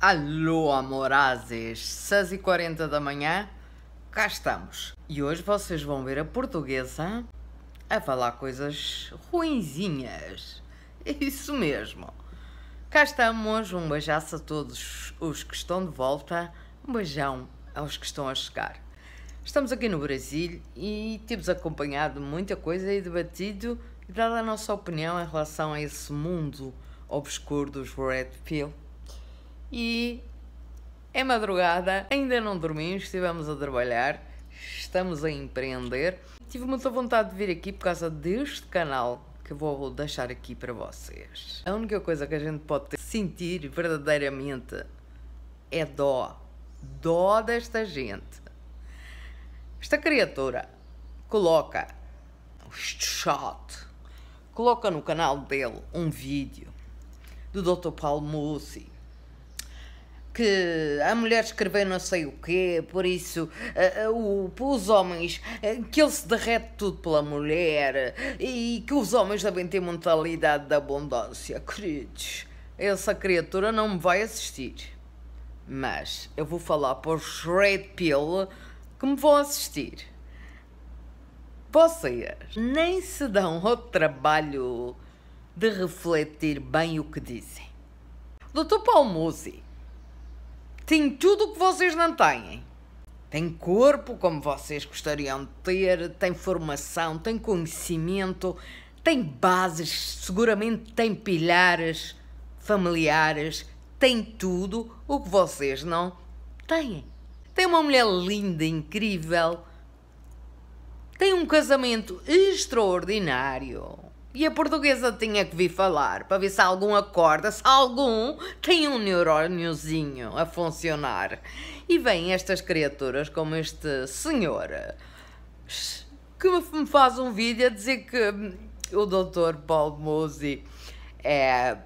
Alô, amorazes! 6h40 da manhã, cá estamos. E hoje vocês vão ver a portuguesa a falar coisas ruinzinhas. É isso mesmo. Cá estamos, um beijaço a todos os que estão de volta, um beijão aos que estão a chegar. Estamos aqui no Brasil e temos acompanhado muita coisa e debatido e dado a nossa opinião em relação a esse mundo obscuro dos Red Pill e é madrugada, ainda não dormimos, estivemos a trabalhar, estamos a empreender. Tive muita vontade de vir aqui por causa deste canal que vou deixar aqui para vocês. A única coisa que a gente pode sentir verdadeiramente é dó. Dó desta gente. Esta criatura coloca um shot, coloca no canal dele um vídeo do Dr. Paulo Mussi que a mulher escreveu não sei o quê, por isso uh, uh, o, os homens, uh, que ele se derrete tudo pela mulher e que os homens devem ter mentalidade da abundância. Queridos, essa criatura não me vai assistir. Mas eu vou falar para os Red Pill que me vão assistir. Vocês nem se dão ao trabalho de refletir bem o que dizem. Doutor Música tem tudo o que vocês não têm. Tem corpo, como vocês gostariam de ter, tem formação, tem conhecimento, tem bases, seguramente tem pilares familiares, tem tudo o que vocês não têm. Tem uma mulher linda, incrível, tem um casamento extraordinário e a portuguesa tinha que vir falar para ver se algum acorda, se algum tem um neuróniozinho a funcionar. E vêm estas criaturas como este senhor que me faz um vídeo a dizer que hum, o doutor Paulo Musi é,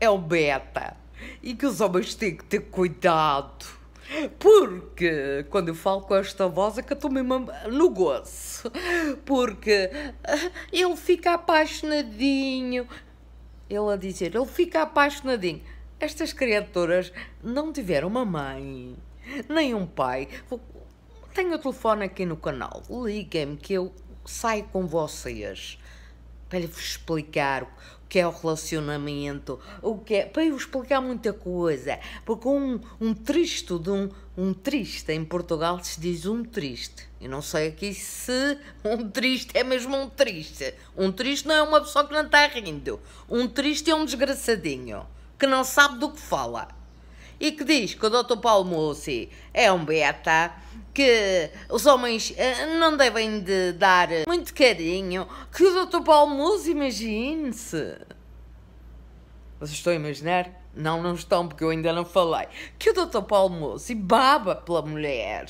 é o beta e que os homens têm que ter cuidado porque quando eu falo com esta voz é que eu estou mesmo no gozo. Porque ah, ele fica apaixonadinho. Ele a dizer, ele fica apaixonadinho. Estas criaturas não tiveram uma mãe, nem um pai. Tenho o telefone aqui no canal. Liguem-me que eu saio com vocês para lhe explicar que é o relacionamento, o que é, para eu explicar muita coisa, porque um, um triste de um, um triste em Portugal se diz um triste. e não sei aqui se um triste é mesmo um triste. Um triste não é uma pessoa que não está rindo. Um triste é um desgraçadinho que não sabe do que fala e que diz que o Dr. Paulo Mussi é um beta, que os homens eh, não devem de dar muito carinho, que o Dr. Paulo Musi, imagine-se. Vocês estão a imaginar? Não, não estão, porque eu ainda não falei. Que o Dr. Paulo Musi baba pela mulher.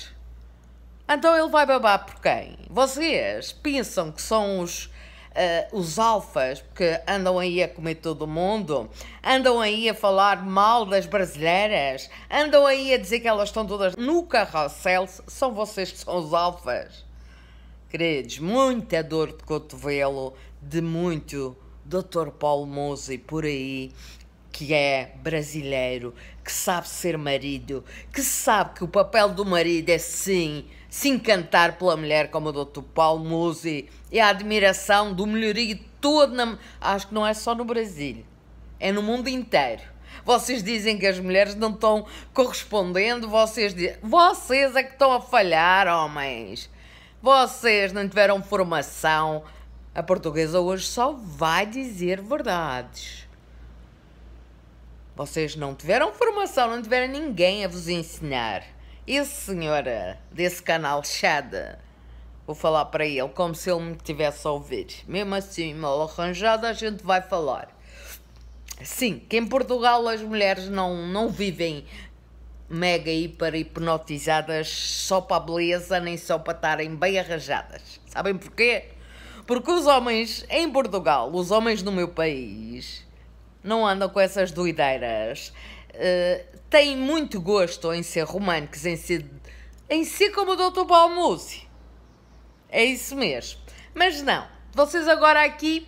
Então ele vai babar por quem? Vocês pensam que são os uh, os alfas que andam aí a comer todo mundo, andam aí a falar mal das brasileiras, andam aí a dizer que elas estão todas no carrossel, são vocês que são os alfas. Queridos, muita dor de cotovelo de muito Dr. Paulo Mose por aí que é brasileiro, que sabe ser marido, que sabe que o papel do marido é sim se encantar pela mulher, como o Dr. Paulo Musi e a admiração do melhoria todo. Na... Acho que não é só no Brasil, é no mundo inteiro. Vocês dizem que as mulheres não estão correspondendo, vocês dizem. Vocês é que estão a falhar, homens. Vocês não tiveram formação. A portuguesa hoje só vai dizer verdades. Vocês não tiveram formação, não tiveram ninguém a vos ensinar. E senhora desse canal Chada. Vou falar para ele como se ele me tivesse a ouvir. Mesmo assim, mal arranjado, a gente vai falar. Sim, que em Portugal as mulheres não, não vivem mega hiper hipnotizadas só para a beleza, nem só para estarem bem arranjadas. Sabem porquê? Porque os homens em Portugal, os homens do meu país, não andam com essas doideiras. Uh, têm muito gosto em ser românticos, em ser, em ser como o Dr. Balmúcio. É isso mesmo. Mas não, vocês agora aqui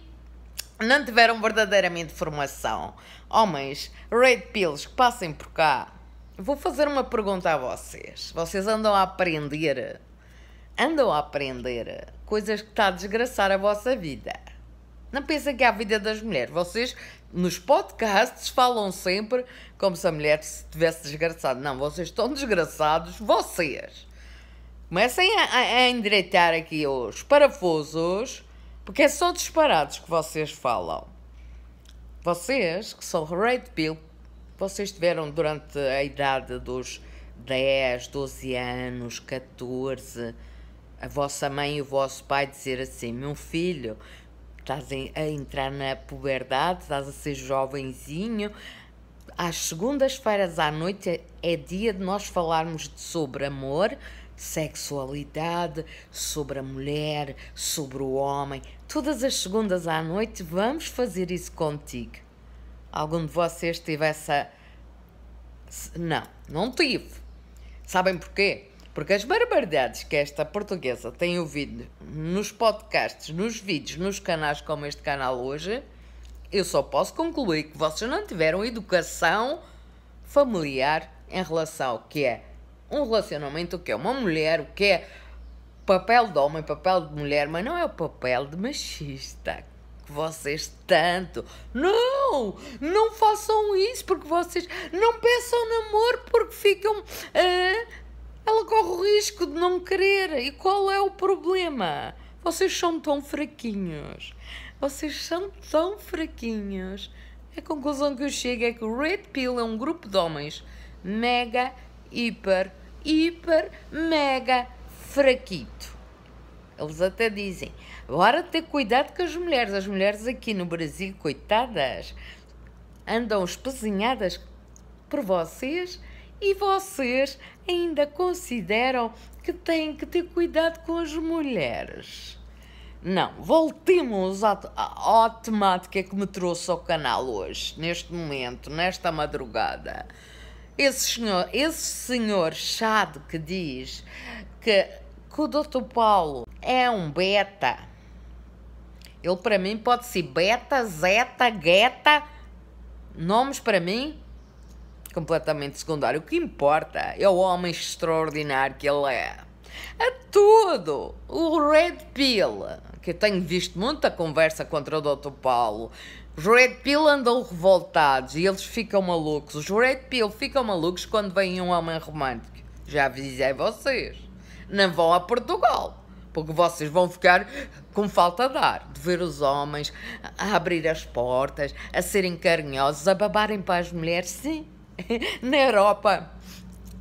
não tiveram verdadeiramente formação. Homens, red pills, que passem por cá. Vou fazer uma pergunta a vocês. Vocês andam a aprender, andam a aprender coisas que está a desgraçar a vossa vida. Não pensem que é a vida das mulheres. Vocês, nos podcasts, falam sempre como se a mulher se tivesse desgraçado. Não, vocês estão desgraçados, vocês. Comecem a, a endireitar aqui os parafusos, porque é só disparados que vocês falam. Vocês, que são red pill, vocês tiveram durante a idade dos 10, 12 anos, 14, a vossa mãe e o vosso pai dizer assim: meu filho, estás a entrar na puberdade, estás a ser jovenzinho. Às segundas-feiras à noite é dia de nós falarmos sobre amor, sexualidade, sobre a mulher, sobre o homem. Todas as segundas à noite vamos fazer isso contigo. Algum de vocês teve essa. Não, não tive. Sabem porquê? Porque as barbaridades que esta portuguesa tem ouvido nos podcasts, nos vídeos, nos canais como este canal hoje, eu só posso concluir que vocês não tiveram educação familiar em relação ao que é um relacionamento, o que é uma mulher, o que é papel de homem, papel de mulher, mas não é o papel de machista que vocês tanto. Não! Não façam isso porque vocês não peçam namoro porque ficam. Uh, ela corre o risco de não querer. E qual é o problema? Vocês são tão fraquinhos. Vocês são tão fraquinhos. A conclusão que eu chego é que o Red Pill é um grupo de homens mega, hiper, hiper, mega fraquito. Eles até dizem: bora ter cuidado com as mulheres. As mulheres aqui no Brasil, coitadas, andam espezinhadas por vocês e vocês ainda consideram que têm que ter cuidado com as mulheres. Não, voltemos à, à, à temática que me trouxe ao canal hoje, neste momento, nesta madrugada. Esse senhor, esse senhor chado que diz que, que o doutor Paulo é um beta. Ele para mim pode ser beta, zeta, gueta. Nomes para mim completamente secundário. O que importa é o homem extraordinário que ele é. A tudo! O Red Pill, que eu tenho visto muita conversa contra o Dr. Paulo, os Red Pill andam revoltados e eles ficam malucos. Os Red Pill ficam malucos quando vem um homem romântico. Já avisei vocês. Não vão a Portugal, porque vocês vão ficar com falta de ar. De ver os homens a abrir as portas, a serem carinhosos, a babarem para as mulheres. Sim, na Europa.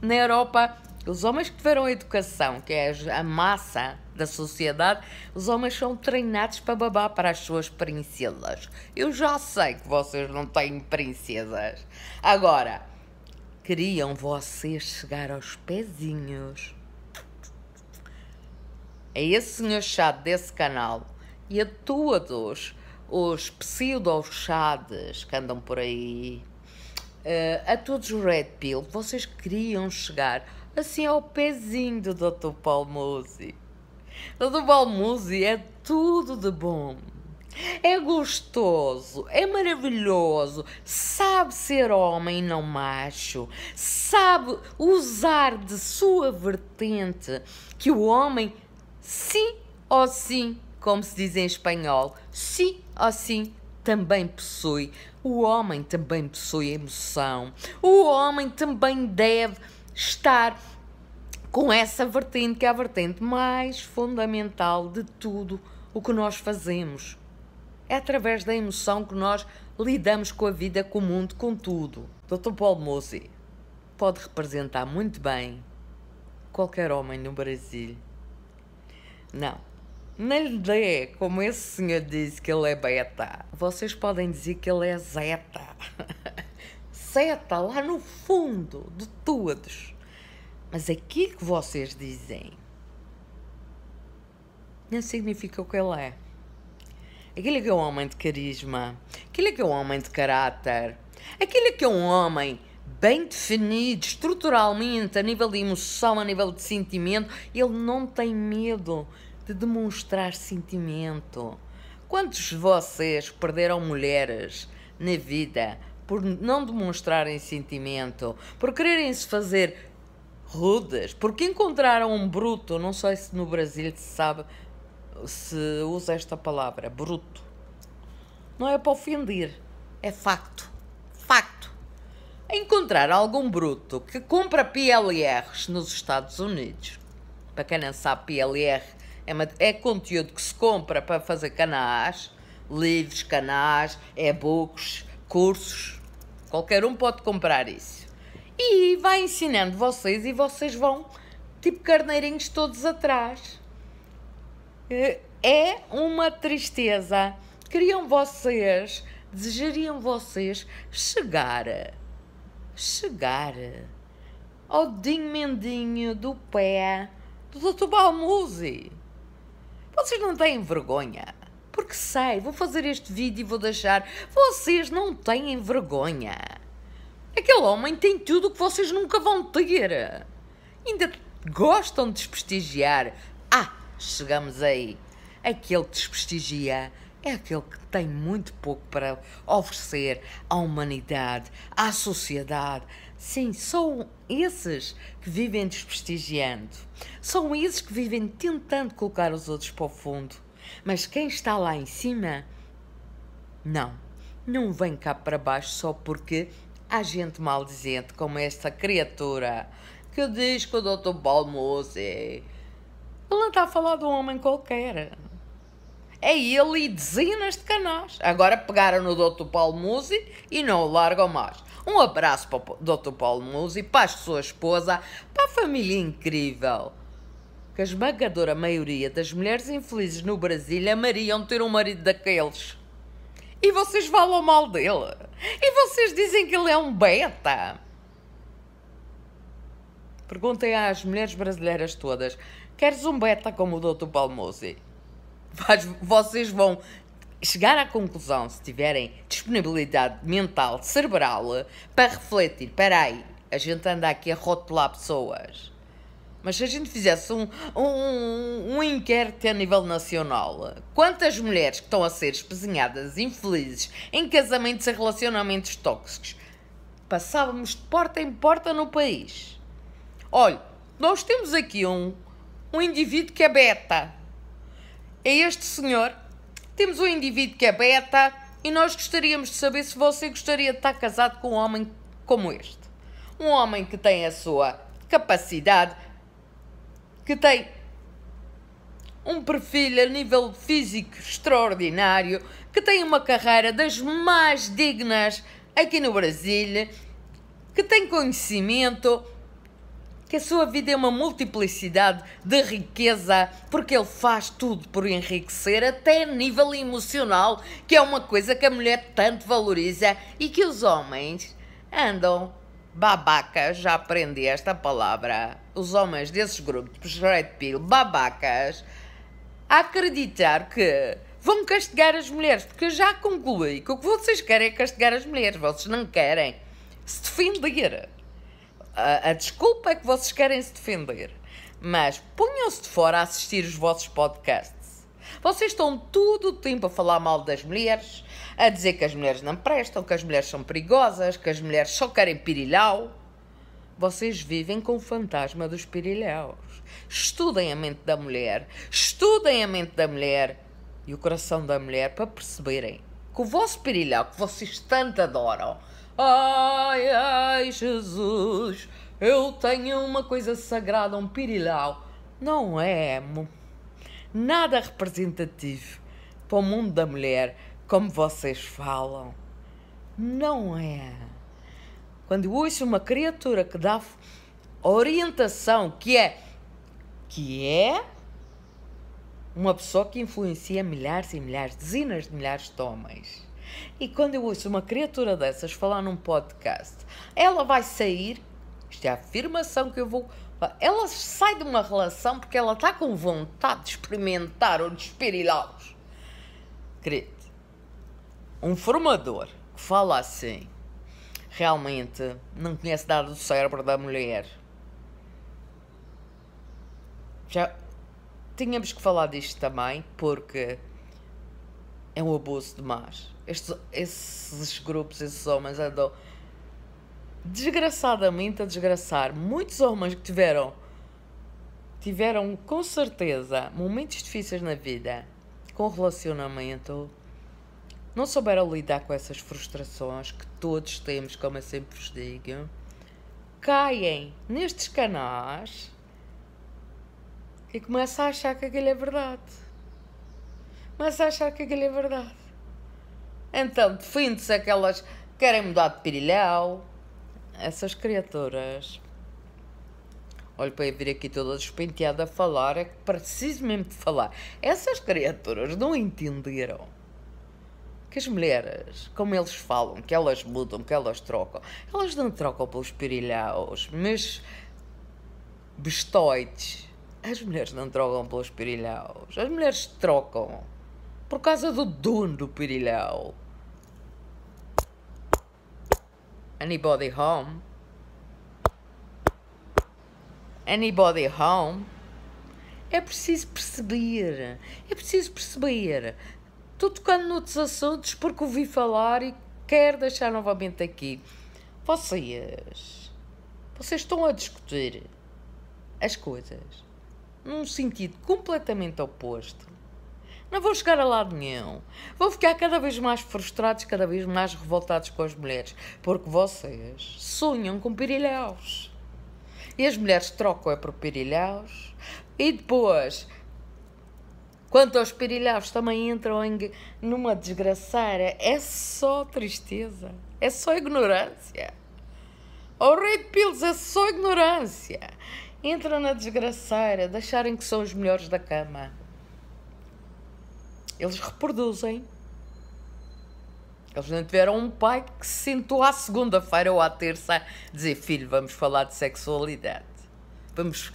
Na Europa, os homens que tiveram a educação, que é a massa da sociedade, os homens são treinados para babar para as suas princesas. Eu já sei que vocês não têm princesas. Agora, queriam vocês chegar aos pezinhos. É esse senhor chado desse canal e a todos os pseudo-chades que andam por aí, uh, a todos os Red Pill, vocês queriam chegar assim ao pezinho do Dr. Paulo Todo o balmuse É tudo de bom. É gostoso, é maravilhoso, sabe ser homem não macho, sabe usar de sua vertente que o homem, sim ou sim, como se diz em espanhol, sim ou sim, também possui. O homem também possui emoção, o homem também deve estar com essa vertente que é a vertente mais fundamental de tudo o que nós fazemos. É através da emoção que nós lidamos com a vida, com o mundo, com tudo. Dr. Paul Mose pode representar muito bem qualquer homem no Brasil. Não, nem lhe dê, como esse senhor disse que ele é beta. Vocês podem dizer que ele é zeta. zeta, lá no fundo de todos. Mas aquilo que vocês dizem não significa o que ele é. Aquilo que é um homem de carisma, aquilo que é um homem de caráter, aquilo que é um homem bem definido estruturalmente, a nível de emoção, a nível de sentimento, ele não tem medo de demonstrar sentimento. Quantos de vocês perderam mulheres na vida por não demonstrarem sentimento, por quererem se fazer rudas, porque encontraram um bruto, não sei se no Brasil se sabe, se usa esta palavra, bruto. Não é para ofender, é facto. Facto. Encontrar algum bruto que compra PLRs nos Estados Unidos. Para quem não sabe, PLR é, uma, é conteúdo que se compra para fazer canais, livros, canais, e-books, cursos. Qualquer um pode comprar isso e vai ensinando vocês e vocês vão tipo carneirinhos todos atrás. Eh, é uma tristeza. Queriam vocês, desejariam vocês chegar, chegar ao dedinho mendinho do pé do Dr. Balmuzi. Vocês não têm vergonha. Porque sei, vou fazer este vídeo e vou deixar. Vocês não têm vergonha. Aquele homem tem tudo que vocês nunca vão ter. Ainda gostam de desprestigiar. Ah, chegamos aí. Aquele que desprestigia é aquele que tem muito pouco para oferecer à humanidade, à sociedade. Sim, são esses que vivem desprestigiando. São esses que vivem tentando colocar os outros para o fundo. Mas quem está lá em cima, não. Não vem cá para baixo só porque Há gente maldizente como esta criatura que diz que o Dr. Balmose. Ele não está a falar de um homem qualquer. É ele e dezenas de canais. Agora pegaram no Dr. Paulo Musi e não o largam mais. Um abraço para o Dr. Paulo Musi, para a sua esposa, para a família incrível. Que a esmagadora maioria das mulheres infelizes no Brasil amariam ter um marido daqueles. E vocês falam mal dele. E vocês dizem que ele é um beta. Perguntem às mulheres brasileiras todas: queres um beta como o Dr. Palmozzi? Vocês vão chegar à conclusão, se tiverem disponibilidade mental, cerebral, para refletir: peraí, aí, a gente anda aqui a rotular pessoas. Mas se a gente fizesse um, um, um inquérito a nível nacional, quantas mulheres que estão a ser espesinhadas, infelizes, em casamentos e relacionamentos tóxicos, passávamos de porta em porta no país? Olha, nós temos aqui um, um indivíduo que é beta. É este senhor. Temos um indivíduo que é beta e nós gostaríamos de saber se você gostaria de estar casado com um homem como este. Um homem que tem a sua capacidade que tem um perfil a nível físico extraordinário, que tem uma carreira das mais dignas aqui no Brasil, que tem conhecimento, que a sua vida é uma multiplicidade de riqueza, porque ele faz tudo por enriquecer, até a nível emocional, que é uma coisa que a mulher tanto valoriza e que os homens andam Babaca, já aprendi esta palavra. Os homens desses grupos Red Pill, babacas, a acreditar que vão castigar as mulheres, porque eu já concluí que o que vocês querem é castigar as mulheres, vocês não querem se defender. A, a desculpa é que vocês querem se defender, mas ponham-se de fora a assistir os vossos podcasts. Vocês estão todo o tempo a falar mal das mulheres, a dizer que as mulheres não prestam, que as mulheres são perigosas, que as mulheres só querem pirilhau. Vocês vivem com o fantasma dos pirilaus. Estudem a mente da mulher, estudem a mente da mulher e o coração da mulher para perceberem que o vosso pirilhau, que vocês tanto adoram, ai, ai, Jesus, eu tenho uma coisa sagrada, um pirilhau, Não é nada representativo para o mundo da mulher como vocês falam. Não é. Quando eu ouço uma criatura que dá orientação, que é que é uma pessoa que influencia milhares e milhares, dezenas de milhares de homens. E quando eu ouço uma criatura dessas falar num podcast, ela vai sair, isto é a afirmação que eu vou. Ela sai de uma relação porque ela está com vontade de experimentar ou de los Querido, um formador que fala assim realmente não conhece nada do cérebro da mulher. Já tínhamos que falar disto também porque é um abuso demais. Estes, esses grupos, esses homens andam desgraçadamente a desgraçar. Muitos homens que tiveram tiveram com certeza momentos difíceis na vida com relacionamento não souberam lidar com essas frustrações que todos temos, como eu sempre vos digo, caem nestes canais e começam a achar que aquilo é verdade. Começam a achar que aquilo é verdade. Então, defende-se aquelas que querem mudar de pirilhão. Essas criaturas. Olha, para eu vir aqui toda despenteada a falar, é que preciso mesmo de falar. Essas criaturas não entenderam que as mulheres, como eles falam, que elas mudam, que elas trocam, elas não trocam pelos pirilhaus, mas bestoides. As mulheres não trocam pelos pirilhaus. As mulheres trocam por causa do dono do pirilhau. Anybody home? Anybody home? É preciso perceber. É preciso perceber Estou tocando noutros assuntos porque ouvi falar e quero deixar novamente aqui. Vocês. Vocês estão a discutir as coisas num sentido completamente oposto. Não vão chegar a lado nenhum. Vão ficar cada vez mais frustrados, cada vez mais revoltados com as mulheres, porque vocês sonham com pirilhaus. E as mulheres trocam é por pirilhaus e depois Quanto aos pirilhaus, também entram em, numa desgraçada. É só tristeza. É só ignorância. O oh, rei de é só ignorância. Entram na desgraçada de acharem que são os melhores da cama. Eles reproduzem. Eles não tiveram um pai que se sentou à segunda-feira ou à terça a dizer: Filho, vamos falar de sexualidade. Vamos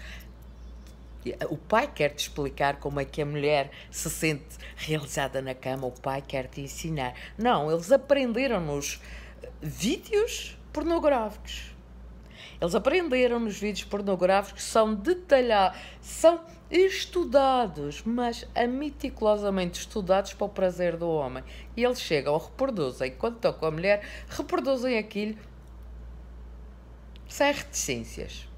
o pai quer te explicar como é que a mulher se sente realizada na cama, o pai quer te ensinar. Não, eles aprenderam-nos eh, vídeos pornográficos. Eles aprenderam nos vídeos pornográficos, que são detalhados, são estudados, mas meticulosamente estudados para o prazer do homem. E eles chegam, reproduzem, quando estão com a mulher, reproduzem aquilo sem reticências.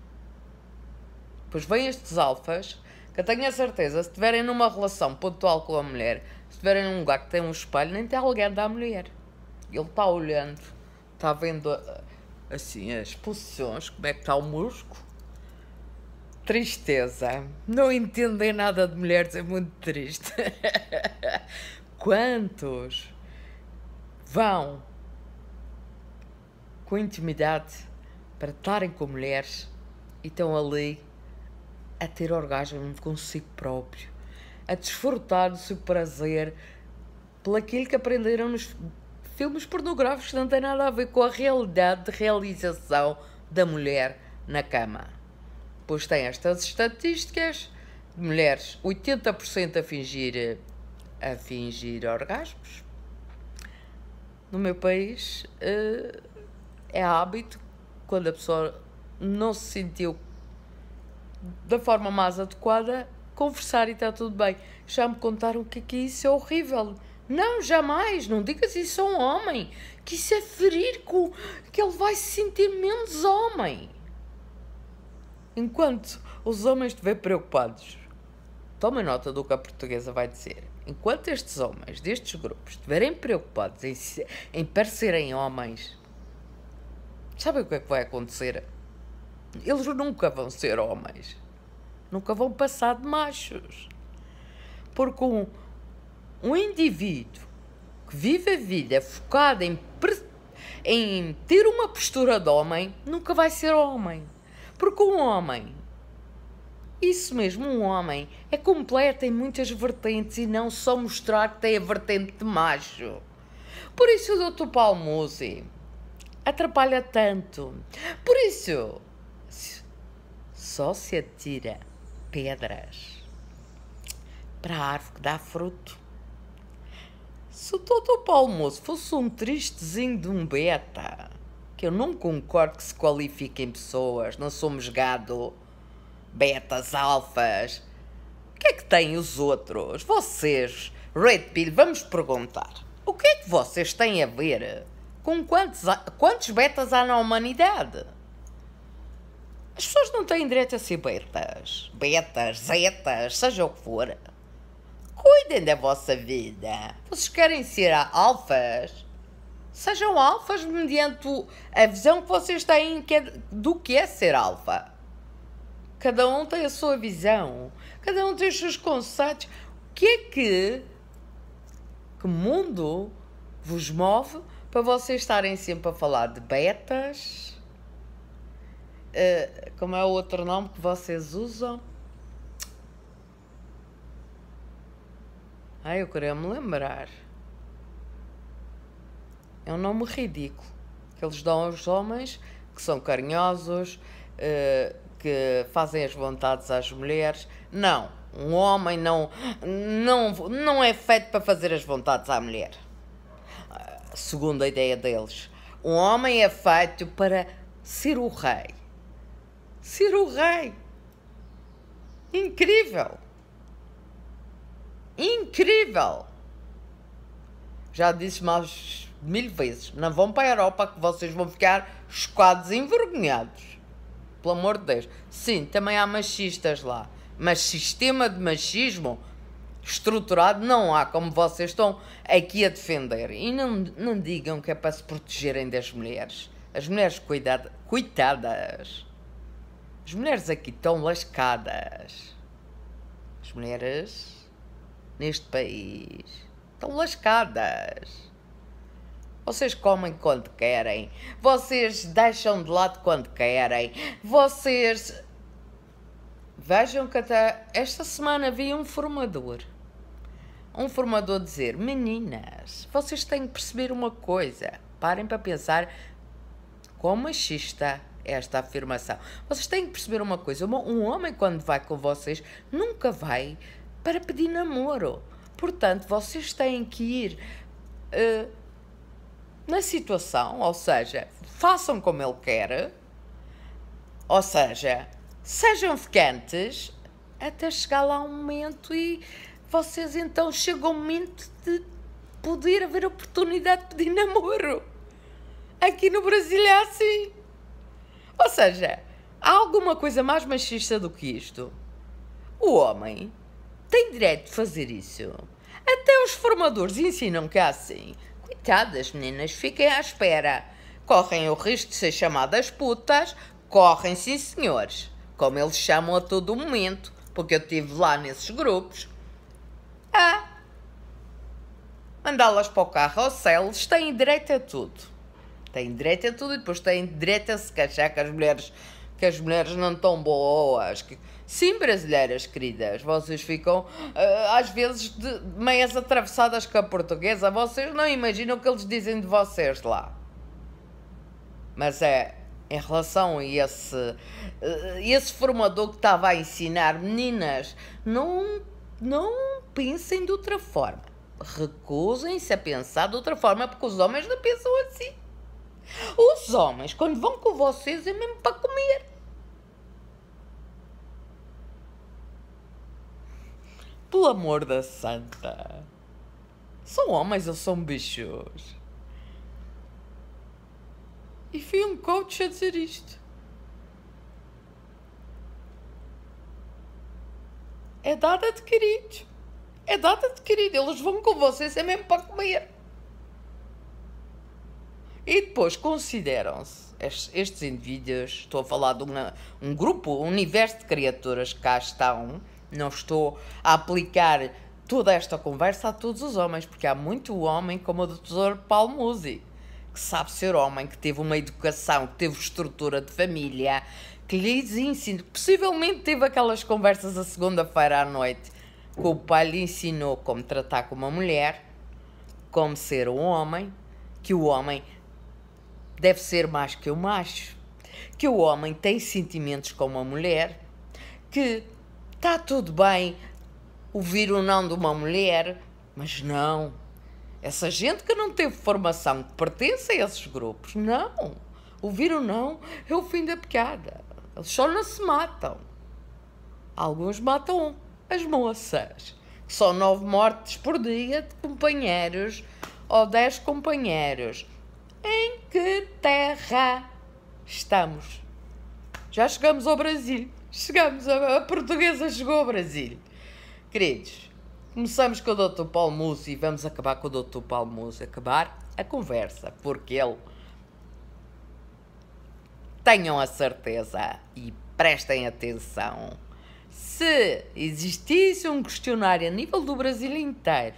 Pois vêm estes alfas que eu tenho a certeza, se estiverem numa relação pontual com a mulher, se estiverem num lugar que tem um espelho, nem tem alguém da mulher. Ele está olhando, está vendo eh, assim as posições, como é que está o músculo. Tristeza. Não entendem nada de mulheres, é muito triste. Quantos vão com intimidade para estarem com mulheres e estão ali a ter orgasmo consigo próprio, a desfrutar do seu prazer pelaquilo que aprenderam nos filmes pornográficos, não tem nada a ver com a realidade de realização da mulher na cama. Pois tem estas estatísticas de mulheres 80% a fingir a fingir orgasmos. No meu país eh, é hábito quando a pessoa não se sentiu da forma mais adequada, conversar e está tudo bem. Já me contaram que é que isso é horrível. Não, jamais, não digas isso a um homem, que isso é ferir com, que ele vai se sentir menos homem. Enquanto os homens estiver preocupados, tomem nota do que a portuguesa vai dizer. Enquanto estes homens destes grupos estiverem preocupados em, em parecerem homens, sabem o que é que vai acontecer? Eles nunca vão ser homens. Nunca vão passar de machos. Porque um, um indivíduo que vive a vida focado em, em ter uma postura de homem, nunca vai ser homem. Porque um homem, isso mesmo, um homem, é completo em muitas vertentes e não só mostrar que tem a vertente de macho. Por isso o Dr. Palmuzzi atrapalha tanto. Por isso, só se atira pedras para a árvore que dá fruto. Se o Doutor fosse um tristezinho de um beta, que eu não concordo que se qualifiquem pessoas, não somos gado, betas, alfas, o que é que têm os outros? Vocês, Red Pill, vamos perguntar. O que é que vocês têm a ver com quantos, quantos betas há na humanidade? As pessoas não têm direito a ser betas, betas, zetas, seja o que for. Cuidem da vossa vida. Vocês querem ser alfas? Sejam alfas mediante a visão que vocês têm é do que é ser alfa. Cada um tem a sua visão, cada um tem os seus conceitos. O que é que que mundo vos move para vocês estarem sempre a falar de betas? Eh, como é o outro nome que vocês usam? Ai, eu queria me lembrar. É um nome ridículo que eles dão aos homens que são carinhosos, uh, que fazem as vontades às mulheres. Não, um homem não, não, não é feito para fazer as vontades à mulher. segundo a ideia deles, um homem é feito para ser o rei. Ciro Rei. Incrível! Incrível! Já disse mais mil vezes: não vão para a Europa que vocês vão ficar e envergonhados. Pelo amor de Deus. Sim, também há machistas lá. Mas sistema de machismo estruturado não há, como vocês estão aqui a defender. E não, não digam que é para se protegerem das mulheres. As mulheres cuidada, coitadas as mulheres aqui estão lascadas. As mulheres neste país estão lascadas. Vocês comem quando querem, vocês deixam de lado quando querem, vocês. Vejam que até esta semana vi um formador. Um formador dizer: Meninas, vocês têm que perceber uma coisa. Parem para pensar como machista esta afirmação. Vocês têm que perceber uma coisa: um homem, quando vai com vocês, nunca vai para pedir namoro. Portanto, vocês têm que ir uh, na situação, ou seja, façam como ele quer, ou seja, sejam ficantes até chegar lá um momento e vocês então chegam ao momento de poder haver oportunidade de pedir namoro. Aqui no Brasil é assim. Ou seja, há alguma coisa mais machista do que isto? O homem tem direito de fazer isso. Até os formadores ensinam que é assim. Coitadas, meninas, fiquem à espera. Correm o risco de ser chamadas putas, correm, sim, senhores. Como eles chamam a todo momento, porque eu estive lá nesses grupos. Ah! Mandá-las para o carro ou eles têm direito a tudo. Tem direito a tudo e depois tem direito a se queixar que as mulheres, que as mulheres não estão boas. Que... Sim, brasileiras queridas, vocês ficam eh, às vezes de meias atravessadas com a portuguesa. Vocês não imaginam o que eles dizem de vocês lá. Mas é em relação a esse, eh, esse formador que estava a ensinar, meninas, não, não pensem de outra forma. Recusem-se a pensar de outra forma, porque os homens não pensam assim. Os homens, quando vão com vocês, é mesmo para comer. Pelo amor da santa. São homens ou são bichos? E fui um coach a dizer isto. É dado adquirido. É dado adquirido. Eles vão com vocês, é mesmo para comer. E depois consideram-se estes indivíduos, estou a falar de uma, um grupo, um universo de criaturas que cá estão, não estou a aplicar toda esta conversa a todos os homens, porque há muito homem como o doutor Paulo Musi, que sabe ser homem, que teve uma educação, que teve estrutura de família, que lhes ensina, possivelmente teve aquelas conversas a segunda-feira à noite, que o pai lhe ensinou como tratar com uma mulher, como ser um homem, que o homem deve ser mais que o macho, que o homem tem sentimentos como a mulher, que está tudo bem ouvir o não de uma mulher, mas não. Essa gente que não teve formação, que pertence a esses grupos, não. Ouvir o não é o fim da picada. Eles só não se matam. Alguns matam as moças. São nove mortes por dia de companheiros ou dez companheiros. Em que terra estamos? Já chegamos ao Brasil. Chegamos, a, a portuguesa chegou ao Brasil. Queridos, começamos com o Dr. Paulo Musso e vamos acabar com o Dr. Paulo Musso. Acabar a conversa, porque ele. Tenham a certeza e prestem atenção. Se existisse um questionário a nível do Brasil inteiro,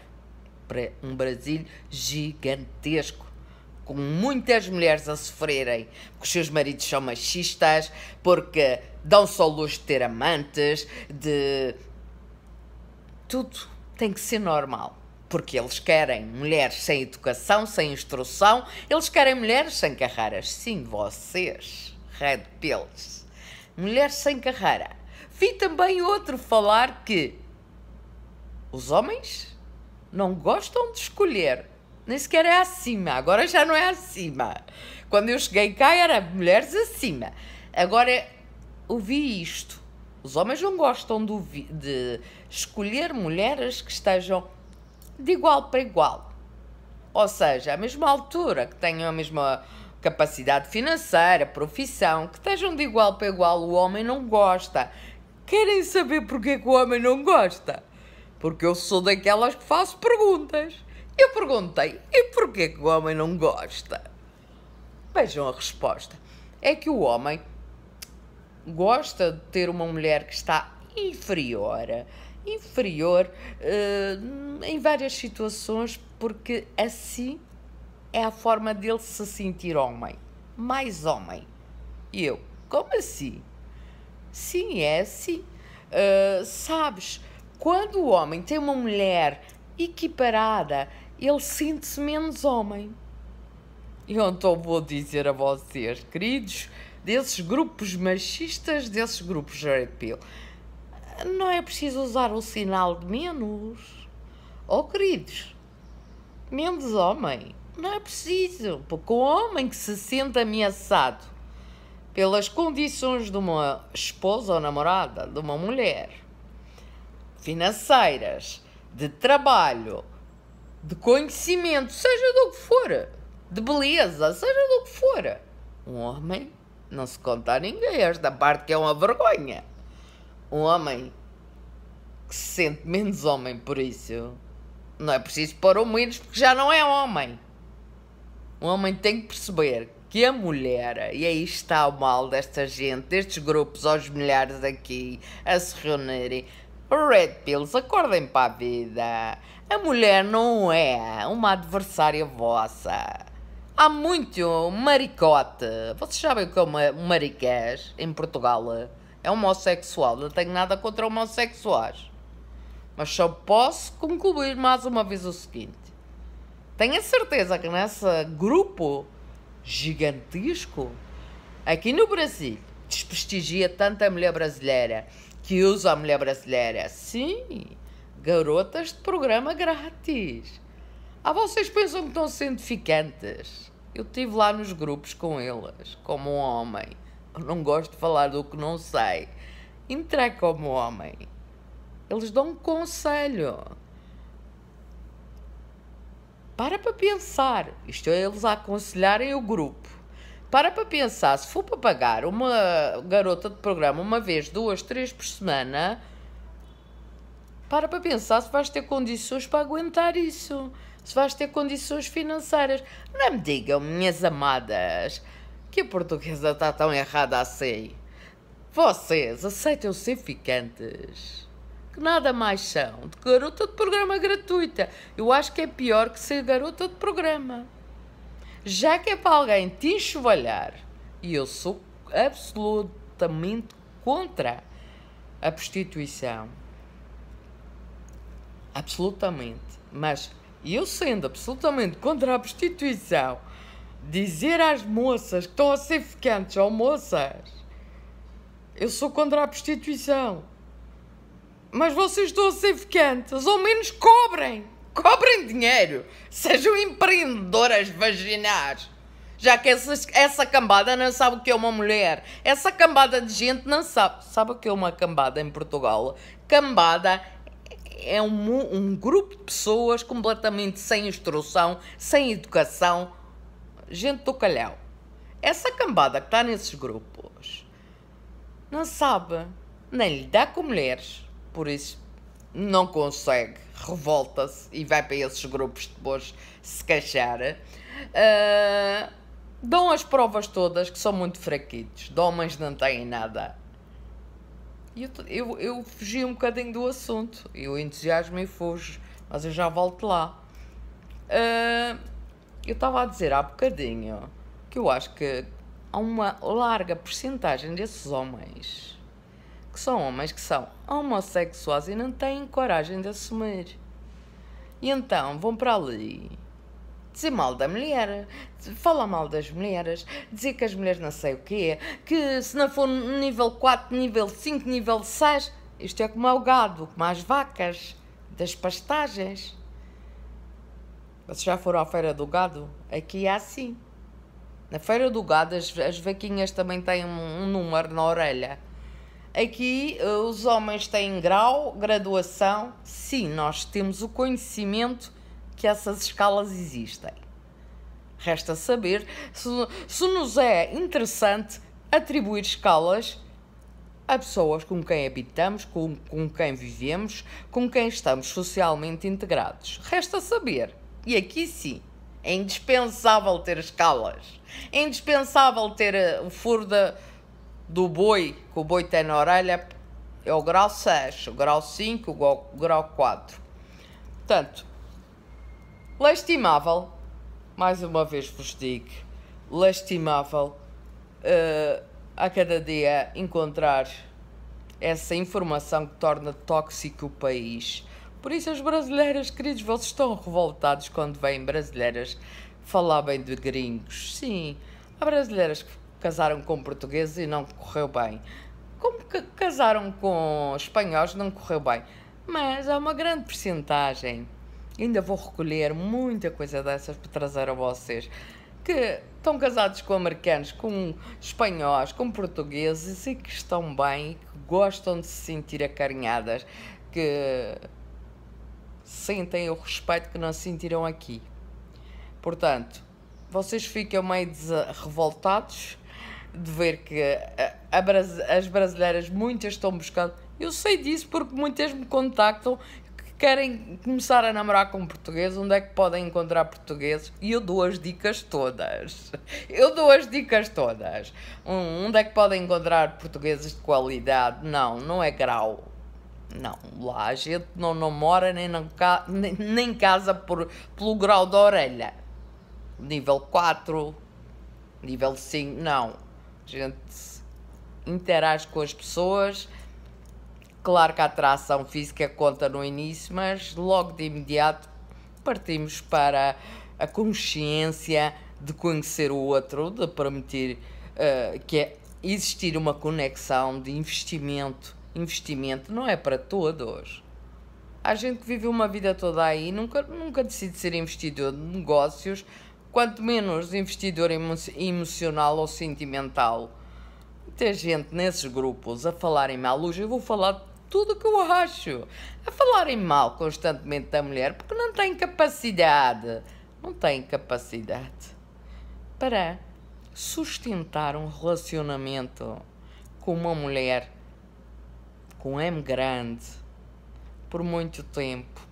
um Brasil gigantesco, com muitas mulheres a sofrerem porque os seus maridos são machistas, porque dão só luz de ter amantes, de. Tudo tem que ser normal. Porque eles querem mulheres sem educação, sem instrução, eles querem mulheres sem carreiras. Sim, vocês, Red Pills. Mulheres sem carreira. Vi também outro falar que os homens não gostam de escolher nem sequer é acima, agora já não é acima. Quando eu cheguei cá era mulheres acima. Agora ouvi isto. Os homens não gostam de, de escolher mulheres que estejam de igual para igual. Ou seja, à mesma altura, que tenham a mesma capacidade financeira, profissão, que estejam de igual para igual, o homem não gosta. Querem saber porquê que o homem não gosta? Porque eu sou daquelas que faço perguntas. Eu perguntei: e porquê que o homem não gosta? Vejam a resposta. É que o homem gosta de ter uma mulher que está inferior, inferior uh, em várias situações, porque assim é a forma dele se sentir homem, mais homem. E eu, como assim? Sim, é assim. Uh, sabes, quando o homem tem uma mulher equiparada, ele sente-se menos homem. E então vou dizer a vocês, queridos, desses grupos machistas, desses grupos de pill, não é preciso usar o sinal de menos. Oh, queridos, menos homem. Não é preciso, porque o homem que se sente ameaçado pelas condições de uma esposa ou namorada, de uma mulher, financeiras, de trabalho, de conhecimento, seja do que for, de beleza, seja do que for. Um homem não se conta a ninguém, esta parte que é uma vergonha. Um homem que se sente menos homem por isso, não é preciso pôr o menos porque já não é homem. Um homem tem que perceber que a mulher, e aí está o mal desta gente, destes grupos aos milhares aqui a se reunirem, Red Pills, acordem para a vida. A mulher não é uma adversária vossa. Há muito maricote. Vocês sabem o que é uma mariquês? em Portugal? É homossexual. Não tenho nada contra homossexuais. Mas só posso concluir mais uma vez o seguinte. Tenho certeza que nesse grupo gigantesco, aqui no Brasil, desprestigia tanta mulher brasileira que usa a mulher brasileira. Sim, garotas de programa grátis. Ah, vocês pensam que estão sendo ficantes? Eu estive lá nos grupos com elas, como um homem. Eu não gosto de falar do que não sei. Entrei como homem. Eles dão um conselho. Para para pensar. Isto é eles a aconselharem o grupo. Para para pensar, se for para pagar uma garota de programa uma vez, duas, três por semana, para para pensar se vais ter condições para aguentar isso, se vais ter condições financeiras. Não me digam, minhas amadas, que a portuguesa está tão errada assim. Vocês aceitam ser ficantes, que nada mais são, de garota de programa gratuita. Eu acho que é pior que ser garota de programa. Já que é para alguém te enxovalhar, e eu sou absolutamente contra a prostituição, absolutamente, mas eu sendo absolutamente contra a prostituição, dizer às moças que estão a ser ficantes ou moças, eu sou contra a prostituição. Mas vocês estão a ser ficantes, ou menos cobrem! Cobrem dinheiro. Sejam empreendedoras vaginais. Já que essa, essa cambada não sabe o que é uma mulher. Essa cambada de gente não sabe. Sabe o que é uma cambada em Portugal? Cambada é um, um grupo de pessoas completamente sem instrução, sem educação. Gente do calhau. Essa cambada que está nesses grupos não sabe nem lidar com mulheres. Por isso, não consegue revolta-se e vai para esses grupos depois se queixar. Uh, dão as provas todas que são muito fraquitos, de homens não têm nada. Eu, eu, eu fugi um bocadinho do assunto, eu entusiasmo e fujo, mas eu já volto lá. Uh, eu estava a dizer há bocadinho que eu acho que há uma larga porcentagem desses homens que são homens que são homossexuais e não têm coragem de assumir. E então vão para ali dizer mal da mulher, falar mal das mulheres, dizer que as mulheres não sei o quê, que se não for nível 4, nível 5, nível 6, isto é como é o gado, como as vacas das pastagens. Vocês já foram à feira do gado? Aqui é assim. Na feira do gado as, as vaquinhas também têm um, um número na orelha. Aqui eh, os homens têm grau, graduação. Sim, nós temos o conhecimento que essas escalas existem. Resta saber se, se nos é interessante atribuir escalas a pessoas com quem habitamos, com, com quem vivemos, com quem estamos socialmente integrados. Resta saber. E aqui sim, é indispensável ter escalas. É indispensável ter eh, o furo da do boi, que o boi tem na orelha, é o grau 6, o grau 5, o grau 4. Portanto, lastimável, mais uma vez vos digo, lastimável uh, a cada dia encontrar essa informação que torna tóxico o país. Por isso, as brasileiras, queridos, vocês estão revoltados quando vêm brasileiras falar bem de gringos. Sim, há brasileiras que casaram com portugueses e não correu bem. Como que casaram com espanhóis não correu bem. Mas há uma grande percentagem. Ainda vou recolher muita coisa dessas para trazer a vocês. Que estão casados com americanos, com espanhóis, com portugueses e que estão bem, que gostam de se sentir acarinhadas, que sentem o respeito que não sentiram aqui. Portanto, vocês ficam meio revoltados de ver que a, a, as brasileiras, muitas estão buscando. Eu sei disso porque muitas me contactam que querem começar a namorar com português, onde é que podem encontrar portugueses? E eu dou as dicas todas. Eu dou as dicas todas. Um, onde é que podem encontrar portugueses de qualidade? Não, não é grau. Não, lá a gente não mora nem, não, nem, nem casa por, pelo grau da orelha. Nível 4, nível 5, não a gente interage com as pessoas. Claro que a atração física conta no início, mas logo de imediato partimos para a consciência de conhecer o outro, de permitir uh, que é existir uma conexão de investimento. Investimento não é para todos. Há gente que vive uma vida toda aí, nunca, nunca decide ser investidor de negócios, quanto menos investidor emo emocional ou sentimental. Ter gente nesses grupos a falarem mal, hoje eu vou falar tudo o que eu acho, a falarem mal constantemente da mulher porque não tem capacidade, não tem capacidade para sustentar um relacionamento com uma mulher com M grande por muito tempo.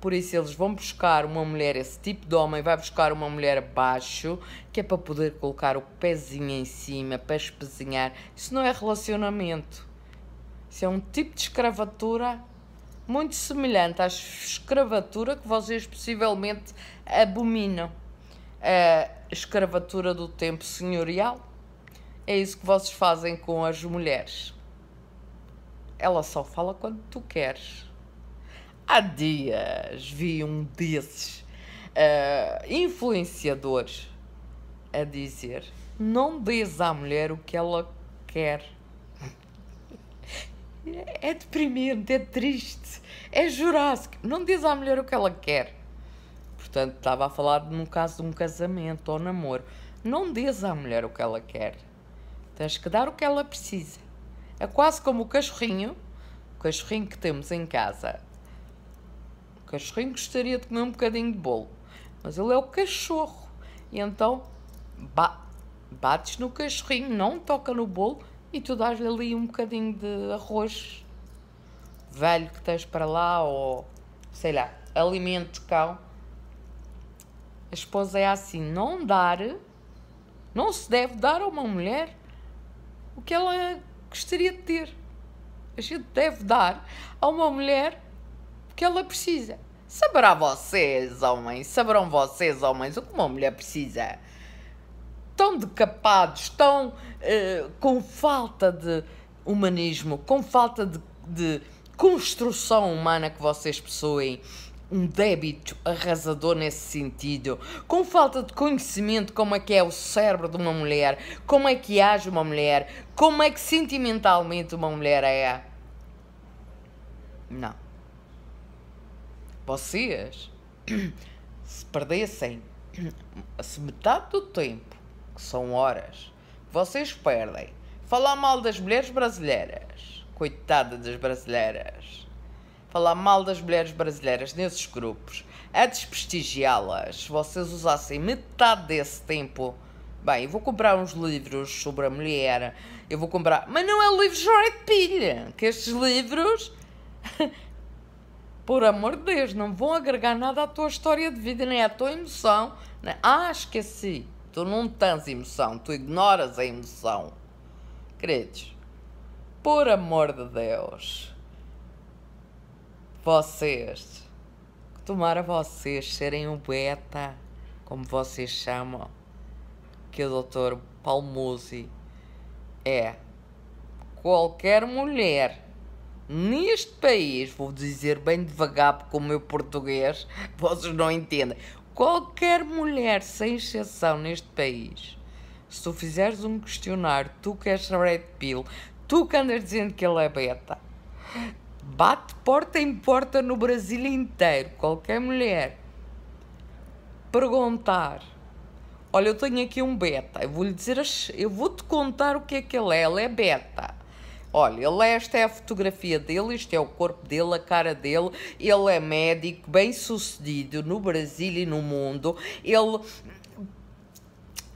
Por isso, eles vão buscar uma mulher, esse tipo de homem vai buscar uma mulher baixo, que é para poder colocar o pezinho em cima, para espezinhar. Isso não é relacionamento. Isso é um tipo de escravatura muito semelhante à escravatura que vocês possivelmente abominam. A escravatura do tempo senhorial. É isso que vocês fazem com as mulheres. Ela só fala quando tu queres. Há dias vi um desses uh, influenciadores a dizer: não dês à mulher o que ela quer. É deprimente, é triste, é jurássico. Não diz à mulher o que ela quer. Portanto, estava a falar no caso de um casamento ou namoro. Não diz à mulher o que ela quer. Tens que dar o que ela precisa. É quase como o cachorrinho, o cachorrinho que temos em casa cachorrinho gostaria de comer um bocadinho de bolo, mas ele é o cachorro. E então ba bates no cachorrinho, não toca no bolo e tu dás-lhe ali um bocadinho de arroz velho que tens para lá ou sei lá, alimento de cão. A esposa é assim, não dar, não se deve dar a uma mulher o que ela gostaria de ter. A gente deve dar a uma mulher que ela precisa. Saberá vocês, homens, saberão vocês, homens, o que uma mulher precisa. Tão decapados, tão uh, com falta de humanismo, com falta de, de construção humana que vocês possuem um débito arrasador nesse sentido, com falta de conhecimento como é que é o cérebro de uma mulher, como é que age uma mulher, como é que sentimentalmente uma mulher é. Não vocês, se perdessem se metade do tempo, que são horas, vocês perdem falar mal das mulheres brasileiras, coitada das brasileiras, falar mal das mulheres brasileiras nesses grupos, a desprestigiá-las, se vocês usassem metade desse tempo. Bem, eu vou comprar uns livros sobre a mulher, eu vou comprar. Mas não é livros de pilha, que estes livros. Por amor de Deus, não vão agregar nada à tua história de vida, nem à tua emoção. Né? Ah, esqueci. Tu não tens emoção, tu ignoras a emoção. Queridos, por amor de Deus, vocês, tomara vocês serem o beta, como vocês chamam, que o doutor Palmuzzi é qualquer mulher neste país, vou dizer bem devagar porque o meu português vocês não entendem. Qualquer mulher, sem exceção, neste país, se tu fizeres um questionário, tu que és red pill, tu que andas dizendo que ele é beta, bate porta em porta no Brasil inteiro, qualquer mulher, perguntar. Olha, eu tenho aqui um beta. Eu vou-lhe dizer, eu vou-te contar o que é que ele é. Ele é beta Olha, ele, é, esta é a fotografia dele, isto é o corpo dele, a cara dele. Ele é médico, bem sucedido no Brasil e no mundo. Ele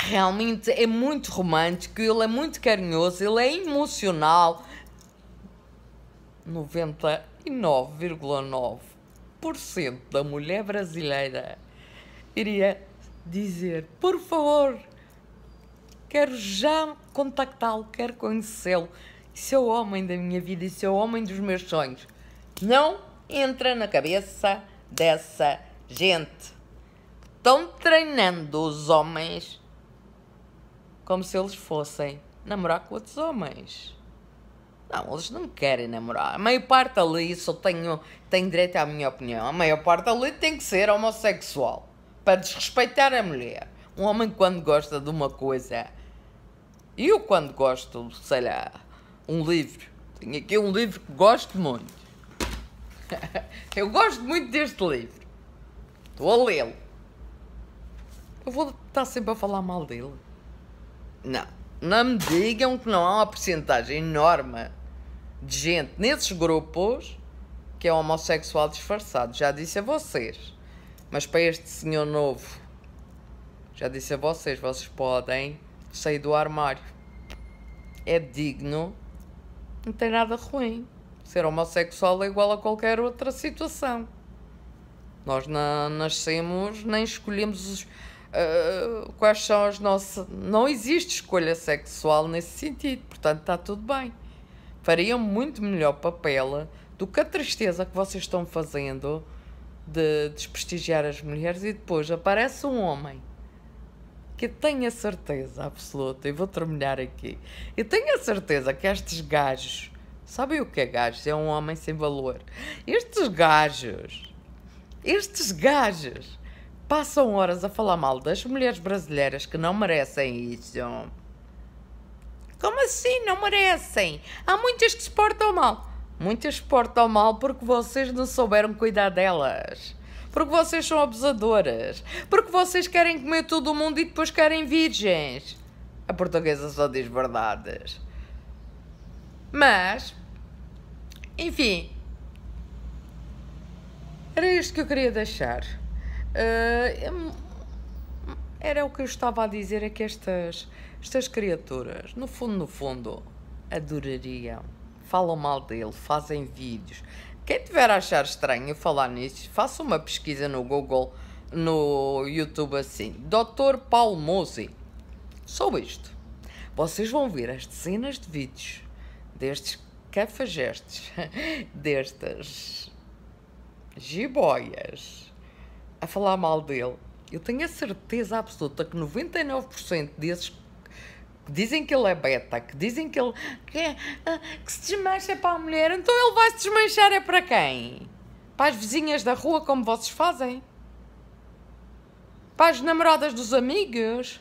realmente é muito romântico, ele é muito carinhoso, ele é emocional. 99,9% da mulher brasileira iria dizer: por favor, quero já contactá-lo, quero conhecê-lo se é o homem da minha vida e se é o homem dos meus sonhos. Não entra na cabeça dessa gente. Estão treinando os homens como se eles fossem namorar com outros homens. Não, eles não querem namorar. A maior parte ali, só tenho, tenho direito à minha opinião, a maior parte ali tem que ser homossexual para desrespeitar a mulher. Um homem quando gosta de uma coisa, eu quando gosto, sei lá, um livro. Tenho aqui um livro que gosto muito. Eu gosto muito deste livro. Estou a lê-lo. Eu vou estar sempre a falar mal dele. Não. Não me digam que não há uma porcentagem enorme de gente nesses grupos que é homossexual disfarçado. Já disse a vocês. Mas para este senhor novo, já disse a vocês, vocês podem sair do armário. É digno não tem nada ruim. Ser homossexual é igual a qualquer outra situação. Nós não nascemos nem escolhemos os, uh, quais são as nossas. Não existe escolha sexual nesse sentido, portanto está tudo bem. Faria muito melhor papel do que a tristeza que vocês estão fazendo de desprestigiar as mulheres e depois aparece um homem que tenho a certeza absoluta, e vou terminar aqui, e tenho a certeza que estes gajos, sabem o que é gajos? É um homem sem valor. Estes gajos, estes gajos, passam horas a falar mal das mulheres brasileiras que não merecem isso. Como assim não merecem? Há muitas que se portam mal. Muitas se portam mal porque vocês não souberam cuidar delas. Porque vocês são abusadoras. Porque vocês querem comer todo o mundo e depois querem virgens. A portuguesa só diz verdades. Mas, enfim, era isto que eu queria deixar. Uh, era o que eu estava a dizer, é que estas, estas criaturas, no fundo, no fundo, adorariam. Falam mal dele, fazem vídeos, quem tiver a achar estranho falar nisso, faça uma pesquisa no Google, no YouTube assim. Dr. Paulo Mose. Só isto. Vocês vão ver as dezenas de vídeos destes cafajestes, destas jiboias, a falar mal dele. Eu tenho a certeza absoluta que 99% desses que dizem que ele é beta, que dizem que ele que, é, ah, que se desmancha para a mulher, então ele vai se desmanchar é para quem? Para as vizinhas da rua, como vocês fazem? Para as namoradas dos amigos?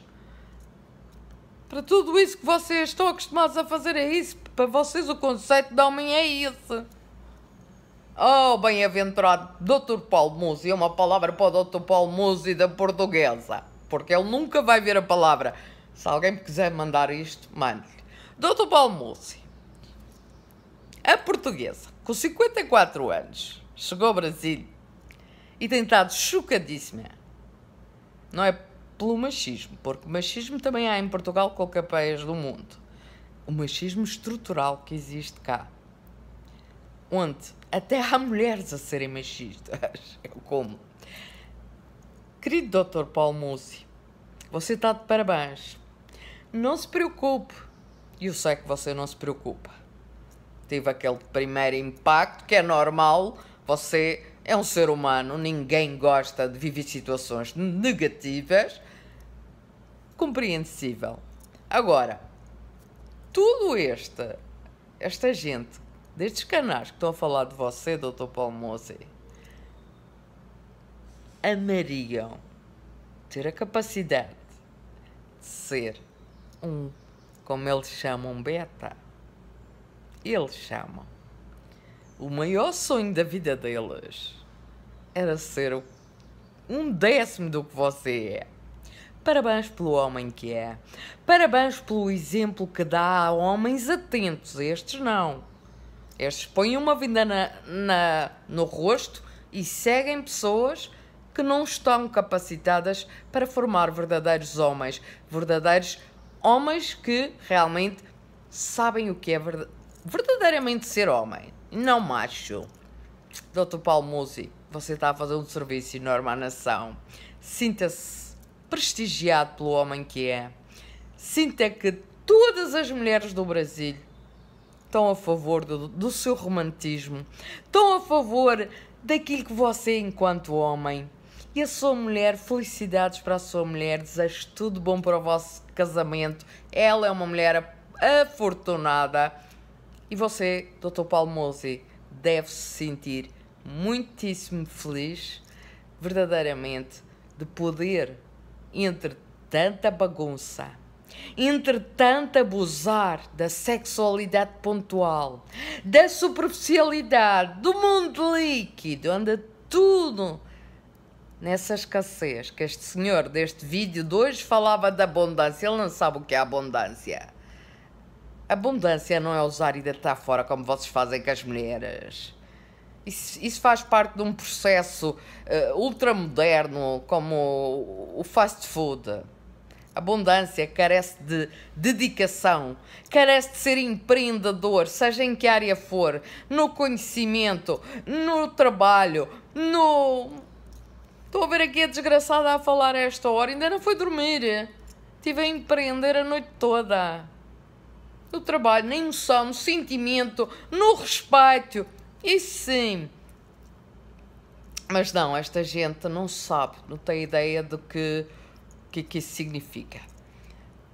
Para tudo isso que vocês estão acostumados a fazer é isso. Para vocês o conceito de homem é isso Oh, bem-aventurado Dr. Paulo Musi, é uma palavra para o Dr. Paulo Musi da portuguesa, porque ele nunca vai ver a palavra se alguém me quiser mandar isto, mande-lhe. Doutor Balmuzzi, a portuguesa, com 54 anos, chegou ao Brasil e tem estado chocadíssima. Não é pelo machismo, porque machismo também há em Portugal com país do mundo. O machismo estrutural que existe cá. Onde até há mulheres a serem machistas. É Como? Querido Dr. Paulo Musi, você está de parabéns não se preocupe. E eu sei que você não se preocupa. Teve aquele primeiro impacto que é normal, você é um ser humano, ninguém gosta de viver situações negativas. Compreensível. Agora, tudo este, esta gente, destes canais que estão a falar de você, Dr. Mose, amariam ter a capacidade de ser um, como eles chamam, beta. Eles chamam. O maior sonho da vida deles era ser um décimo do que você é. Parabéns pelo homem que é. Parabéns pelo exemplo que dá a homens atentos. Estes não. Estes põem uma vinda na, na, no rosto e seguem pessoas que não estão capacitadas para formar verdadeiros homens, verdadeiros homens que realmente sabem o que é verdadeiramente ser homem, não macho. Dr. Paulo Musi, você está a fazer um serviço enorme à nação. Sinta-se prestigiado pelo homem que é. Sinta que todas as mulheres do Brasil estão a favor do, do seu romantismo, estão a favor daquilo que você, enquanto homem, e a sua mulher, felicidades para a sua mulher, desejo tudo bom para o vosso casamento. Ela é uma mulher afortunada e você, Dr. Paulo Mose, deve se sentir muitíssimo feliz, verdadeiramente, de poder, entre tanta bagunça, entre tanto abusar da sexualidade pontual, da superficialidade, do mundo líquido, anda tudo nessa escassez, que este senhor deste vídeo de hoje falava da abundância, ele não sabe o que é abundância. Abundância não é usar e deitar fora como vocês fazem com as mulheres. Isso, isso faz parte de um processo uh, ultramoderno como o, o fast food. Abundância carece de dedicação, carece de ser empreendedor, seja em que área for, no conhecimento, no trabalho, no Estou a ver aqui a desgraçada a falar a esta hora, ainda não foi dormir. Estive a empreender a noite toda. No trabalho, na emoção, no sentimento, no respeito. e sim. Mas não, esta gente não sabe, não tem ideia do que, que, que isso significa.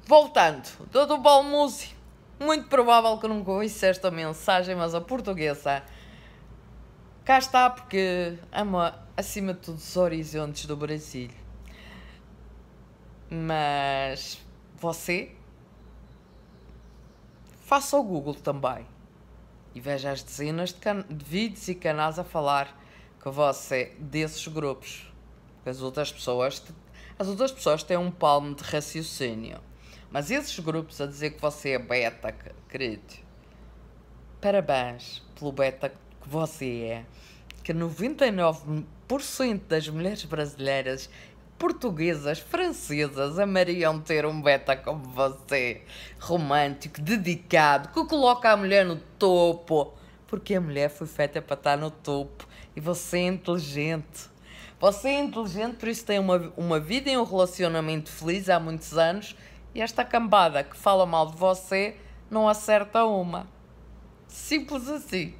Voltando, do Balmuzi. Muito provável que nunca ouvisse esta mensagem, mas a portuguesa Cá está porque amo acima de tudo os horizontes do Brasil. Mas você faça o Google também e veja as dezenas de, de vídeos e canais a falar que você desses grupos. As outras pessoas, as outras pessoas têm um palmo de raciocínio. Mas esses grupos a dizer que você é beta, querido, parabéns pelo beta que que você é, que 99% das mulheres brasileiras, portuguesas, francesas, amariam ter um beta como você, romântico, dedicado, que coloca a mulher no topo, porque a mulher foi feita para estar no topo e você é inteligente. Você é inteligente, por isso tem uma, uma vida e um relacionamento feliz há muitos anos e esta cambada que fala mal de você não acerta uma. Simples assim.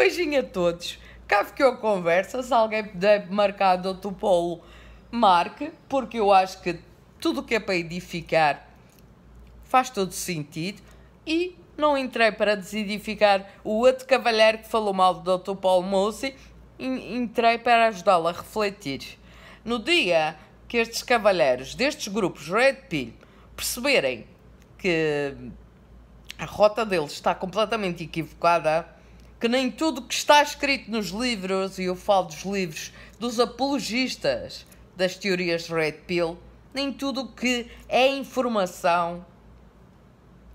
Beijinho a todos. Cá ficou a conversa. Se alguém puder marcar Dr Paulo, marque, porque eu acho que tudo o que é para edificar faz todo sentido. E não entrei para desedificar o outro cavalheiro que falou mal do Dr. Paulo Moussi, entrei para ajudá-lo a refletir. No dia que estes cavalheiros destes grupos Red Pill perceberem que a rota deles está completamente equivocada, que nem tudo que está escrito nos livros, e eu falo dos livros dos apologistas das teorias Red Pill, nem tudo que é informação,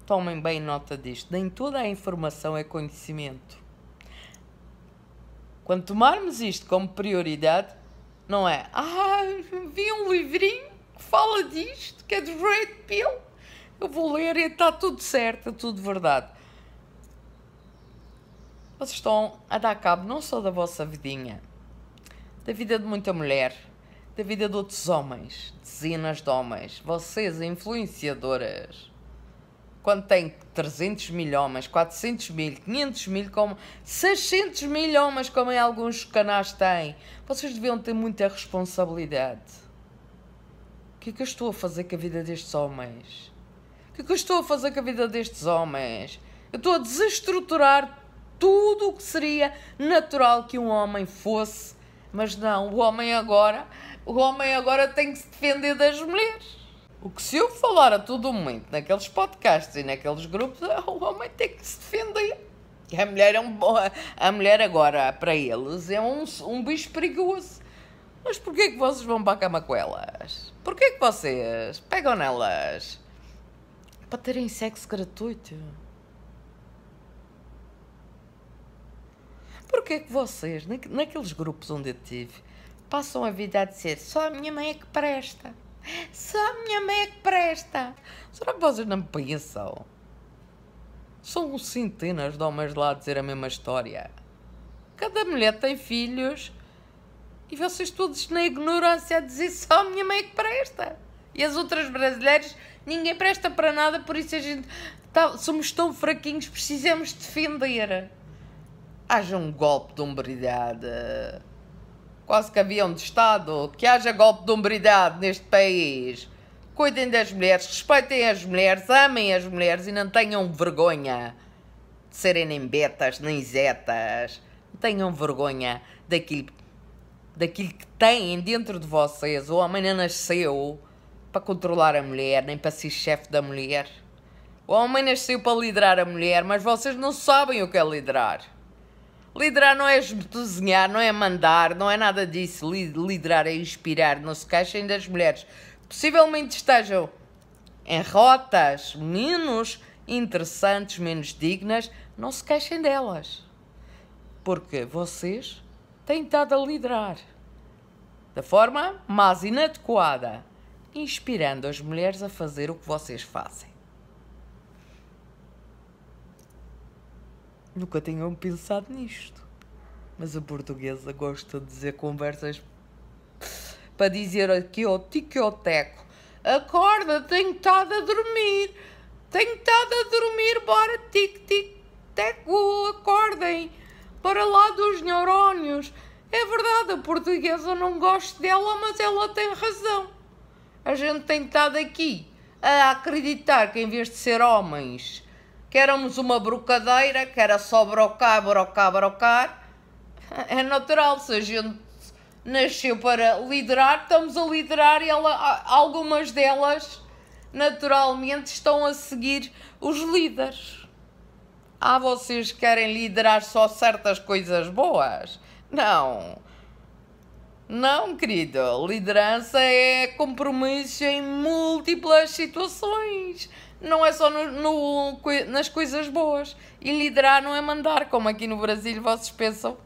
tomem bem nota disto, nem toda a informação é conhecimento. Quando tomarmos isto como prioridade, não é, ah, vi um livrinho que fala disto, que é de Red Pill, eu vou ler e está tudo certo, é tudo verdade. Vocês estão a dar cabo não só da vossa vidinha, da vida de muita mulher, da vida de outros homens, dezenas de homens, vocês influenciadoras. Quando têm 300 mil homens, 400 mil, 500 mil, como 600 mil homens, como em alguns canais têm, vocês deviam ter muita responsabilidade. O que é que eu estou a fazer com a vida destes homens? O que é que eu estou a fazer com a vida destes homens? Eu estou a desestruturar tudo o que seria natural que um homem fosse. Mas não, o homem agora, o homem agora tem que se defender das mulheres. O que se eu falar a todo momento naqueles podcasts e naqueles grupos, é o homem tem que se defender. A mulher é um a mulher agora para eles é um, um bicho perigoso. Mas porquê que vocês vão para a cama com elas? Porquê que vocês pegam nelas? Para terem sexo gratuito? Porquê que vocês, naqueles grupos onde eu tive, passam a vida a dizer só a minha mãe é que presta? Só a minha mãe é que presta? Será que vocês não me pensam? São centenas de homens lá a dizer a mesma história. Cada mulher tem filhos e vocês todos na ignorância a dizer só a minha mãe é que presta. E as outras brasileiras, ninguém presta para nada, por isso a gente tá, somos tão fraquinhos, precisamos defender haja um golpe de hombridade. Quase que haviam de Estado que haja golpe de hombridade neste país. Cuidem das mulheres, respeitem as mulheres, amem as mulheres e não tenham vergonha de serem nem betas nem zetas. Não tenham vergonha daquilo, daquilo que têm dentro de vocês. O homem não nasceu para controlar a mulher, nem para ser chefe da mulher. O homem nasceu para liderar a mulher, mas vocês não sabem o que é liderar. Liderar não é desenhar, não é mandar, não é nada disso. Liderar é inspirar, não se queixem das mulheres. Possivelmente estejam em rotas menos interessantes, menos dignas, não se queixem delas. Porque vocês têm estado a liderar da forma mais inadequada, inspirando as mulheres a fazer o que vocês fazem. Nunca tinham pensado nisto. Mas a portuguesa gosta de dizer conversas para dizer aqui ao teco Acorda, tenho estado a dormir, tenho estado a dormir, bora tic-tic-teco, acordem, para lá dos neurónios. É verdade, a portuguesa não gosta dela, mas ela tem razão. A gente tem estado aqui a acreditar que em vez de ser homens que éramos uma brocadeira, que era só brocar, brocar, brocar. É natural, se a gente nasceu para liderar, estamos a liderar e ela, algumas delas naturalmente estão a seguir os líderes. Ah, vocês querem liderar só certas coisas boas? Não. Não, querido. Liderança é compromisso em múltiplas situações não é só no, no, nas coisas boas. E liderar não é mandar, como aqui no Brasil vocês pensam.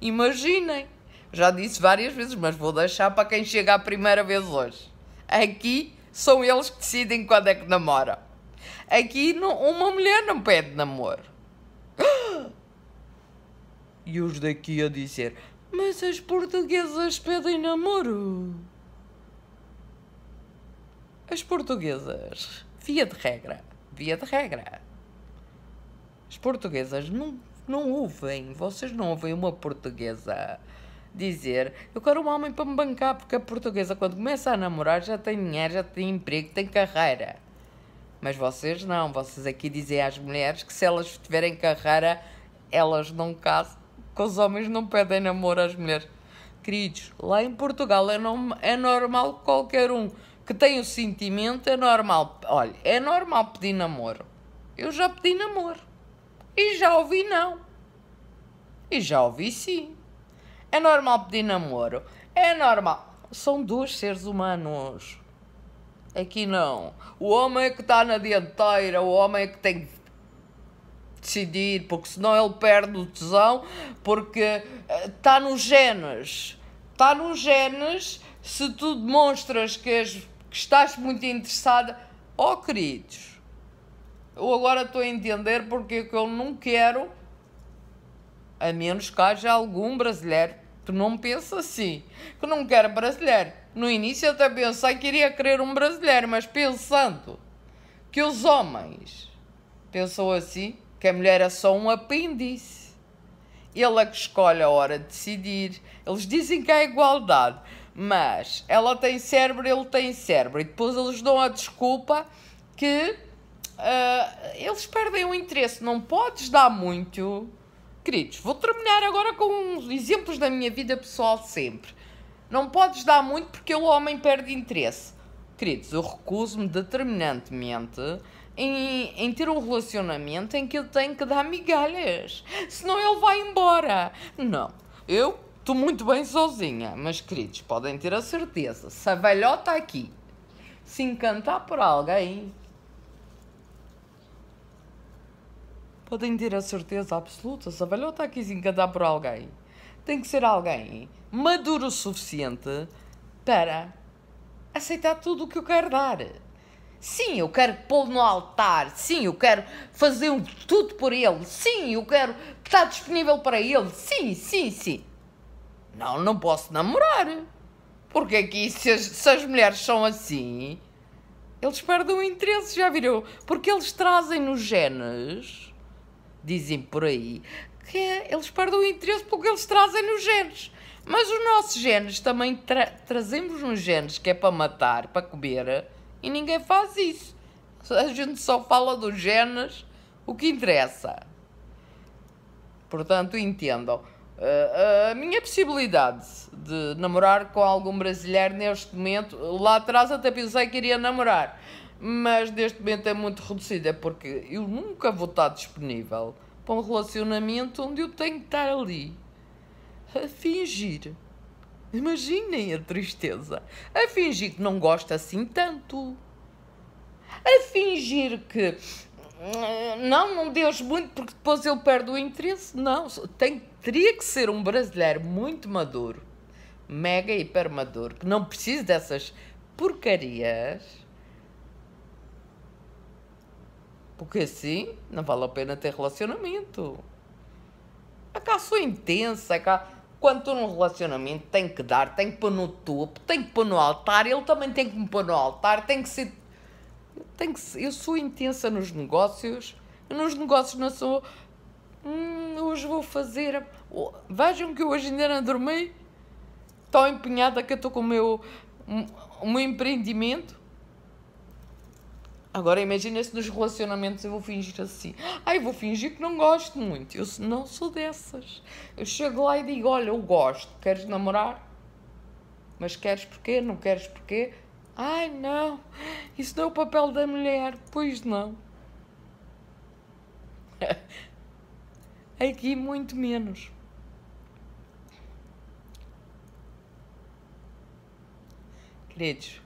Imaginem. Já disse várias vezes, mas vou deixar para quem chega a primeira vez hoje. Aqui são eles que decidem quando é que namora. Aqui não, uma mulher não pede namoro. E os daqui a dizer: Mas as portuguesas pedem namoro. As portuguesas via de regra, via de regra, as portuguesas não, não ouvem, vocês não ouvem uma portuguesa dizer eu quero um homem para me bancar, porque a portuguesa quando começa a namorar já tem dinheiro, já tem emprego, tem carreira. Mas vocês não, vocês aqui dizem às mulheres que se elas tiverem carreira, elas não casam, que os homens não pedem namoro às mulheres. Queridos, lá em Portugal é, no, é normal qualquer um que tem o sentimento, é normal. Olha, é normal pedir namoro. Eu já pedi namoro. E já ouvi não. E já ouvi sim. É normal pedir namoro. É normal. São dois seres humanos. Aqui não. O homem é que está na dianteira, o homem é que tem que decidir, porque senão ele perde o tesão, porque está eh, nos genes. Está nos genes, se tu demonstras que as que estás muito interessada. Oh, queridos, eu agora estou a entender porque é que eu não quero, a menos que haja algum brasileiro tu não pensa assim, que não quero brasileiro. No início eu até pensei que iria querer um brasileiro, mas pensando que os homens pensam assim, que a mulher é só um apêndice. Ele é que escolhe a hora de decidir. Eles dizem que há é igualdade. Mas ela tem cérebro, ele tem cérebro. E depois eles dão a desculpa que uh, eles perdem o interesse. Não podes dar muito. Queridos, vou terminar agora com exemplos da minha vida pessoal sempre. Não podes dar muito porque o homem perde interesse. Queridos, eu recuso-me determinantemente em, em, ter um relacionamento em que eu tenho que dar migalhas, senão ele vai embora. Não, eu Estou muito bem sozinha, mas queridos, podem ter a certeza, se a velhota aqui se encantar por alguém, podem ter a certeza absoluta, se a velhota aqui se encantar por alguém, tem que ser alguém maduro o suficiente para aceitar tudo o que eu quero dar. Sim, eu quero pô-lo no altar. Sim, eu quero fazer tudo por ele. Sim, eu quero estar disponível para ele. Sim, sim, sim. Não, não posso namorar. Porque aqui, se as, se as mulheres são assim, eles perdem o interesse, já viram? Porque eles trazem nos genes, dizem por aí, que eles perdem o interesse porque eles trazem nos genes. Mas os nossos genes também tra trazemos nos genes que é para matar, para comer, e ninguém faz isso. A gente só fala dos genes o que interessa. Portanto, entendam. Ah, ah, a minha possibilidade de namorar com algum brasileiro neste momento, lá atrás até pensei que iria namorar, mas neste momento é muito reduzida é porque eu nunca vou estar disponível para um relacionamento onde eu tenho que estar ali a fingir. Imaginem a tristeza. A fingir que não gosta assim tanto. A fingir que não, não deixo muito porque depois eu perdo o interesse. Não, tem que teria que ser um brasileiro muito maduro, mega hiper maduro, que não precisa dessas porcarias. Porque assim não vale a pena ter relacionamento. A cá sou é intensa, cá. Quando estou num relacionamento, tem que dar, tem que pôr no topo, tem que pôr no altar, ele também tem que me pôr no altar, tem que ser. Tem que ser. Eu sou intensa nos negócios, nos negócios não sou Hum, hoje vou fazer. vejam que eu hoje ainda não dormi. Estou empenhada que eu estou com o meu, o meu empreendimento. Agora imagina se nos relacionamentos eu vou fingir assim. Ai, ah, vou fingir que não gosto muito. Eu não sou dessas. Eu chego lá e digo: Olha, eu gosto. Queres namorar? Mas queres porquê? Não queres porquê? Ai, não. Isso não é o papel da mulher. Pois não. Aqui muito menos. Queridos,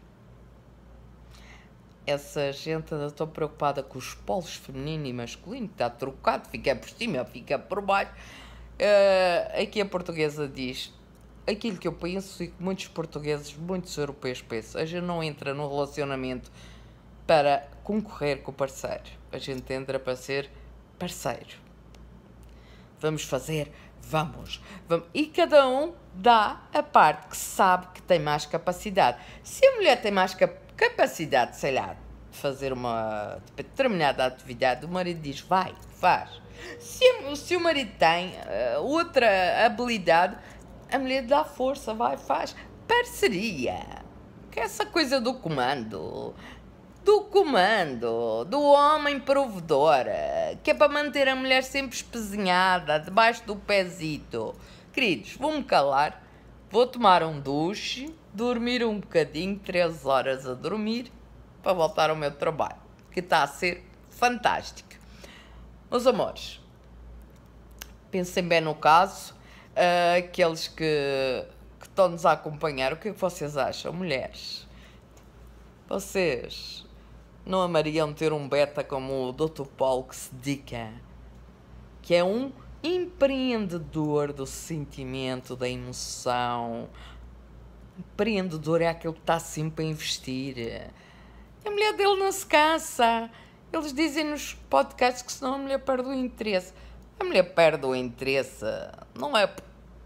essa gente ainda tão preocupada com os polos feminino e masculino, está trocado, fica por cima, fica por baixo. Uh, aqui a portuguesa diz aquilo que eu penso e que muitos portugueses, muitos europeus pensam. A gente não entra no relacionamento para concorrer com o parceiro, a gente entra para ser parceiro vamos fazer, vamos, vamos. E cada um dá a parte que sabe que tem mais capacidade. Se a mulher tem mais capacidade, sei lá, de fazer uma determinada atividade, o marido diz: vai, faz. Se, se o marido tem uh, outra habilidade, a mulher dá força, vai, faz. Parceria. Que é essa coisa do comando do comando, do homem provedor, que é para manter a mulher sempre espezinhada, debaixo do pezito. Queridos, vou-me calar, vou tomar um duche, dormir um bocadinho, três horas a dormir, para voltar ao meu trabalho, que está a ser fantástico. Meus amores, pensem bem no caso, uh, aqueles que, que estão-nos a acompanhar, o que é que vocês acham, mulheres? Vocês não amariam ter um beta como o Dr. Paul que se dedica, que é um empreendedor do sentimento, da emoção. Empreendedor é aquele que está sempre a investir. A mulher dele não se cansa. Eles dizem nos podcasts que senão a mulher perde o interesse. A mulher perde o interesse. Não é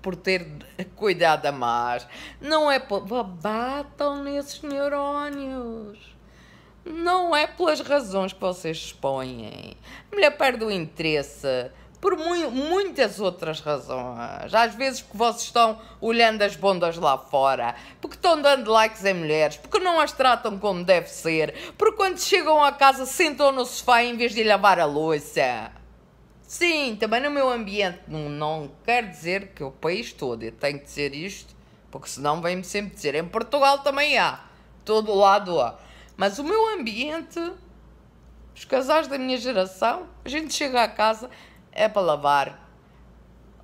por ter cuidado a mais. Não é por. Batam nesses neurónios não é pelas razões que vocês expõem. A mulher perde o interesse por mu muitas outras razões. Às vezes que vocês estão olhando as bondas lá fora, porque estão dando likes a mulheres, porque não as tratam como deve ser, porque quando chegam a casa sentam no sofá em vez de lavar a louça. Sim, também no meu ambiente não, não quer dizer que o país todo, eu tenho que dizer isto, porque senão vem-me sempre dizer, em Portugal também há, todo lado há. Mas o meu ambiente, os casais da minha geração, a gente chega à casa, é para lavar.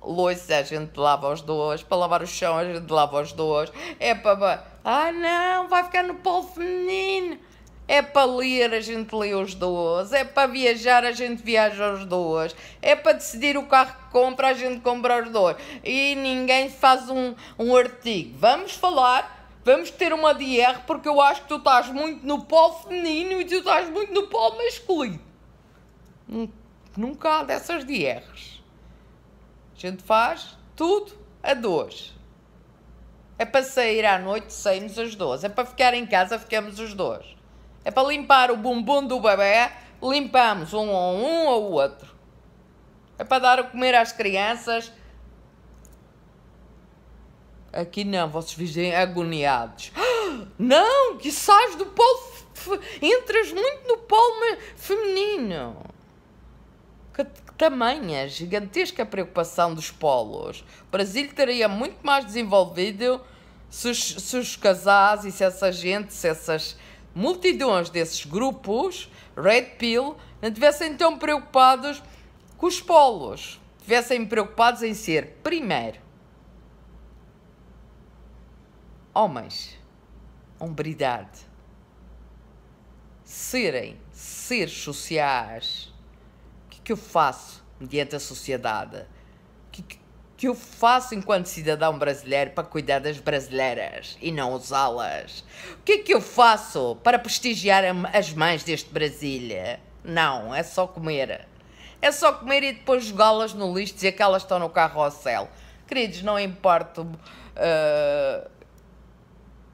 Louça, a gente lava os dois. Para lavar o chão, a gente lava os dois. É para. Ah, não, vai ficar no polo feminino. É para ler, a gente lê os dois. É para viajar, a gente viaja os dois. É para decidir o carro que compra, a gente compra os dois. E ninguém faz um, um artigo. Vamos falar Vamos ter uma DR porque eu acho que tu estás muito no pó feminino e tu estás muito no pó masculino. Nunca há dessas DRs. A gente faz tudo a dois. É para sair à noite, saímos as duas. É para ficar em casa, ficamos os dois. É para limpar o bumbum do bebê, limpamos um ou um ou outro. É para dar a comer às crianças, Aqui não, vossos vivem agoniados. não, que sais do polo. Entras muito no polo feminino. Que tamanha, é, gigantesca preocupação dos polos. O Brasil teria muito mais desenvolvido se os, se os casais e se essa gente, se essas multidões desses grupos, Red Pill, não tivessem tão preocupados com os polos. Tivessem preocupados em ser, primeiro, homens, hombridade, serem seres sociais. O que, é que eu faço mediante a sociedade? O que, é que, que eu faço enquanto cidadão brasileiro para cuidar das brasileiras e não usá-las? O que é que eu faço para prestigiar as mães deste Brasil? Não, é só comer. É só comer e depois jogá-las no lixo, dizer que elas estão no carro ao céu. Queridos, não importa. Uh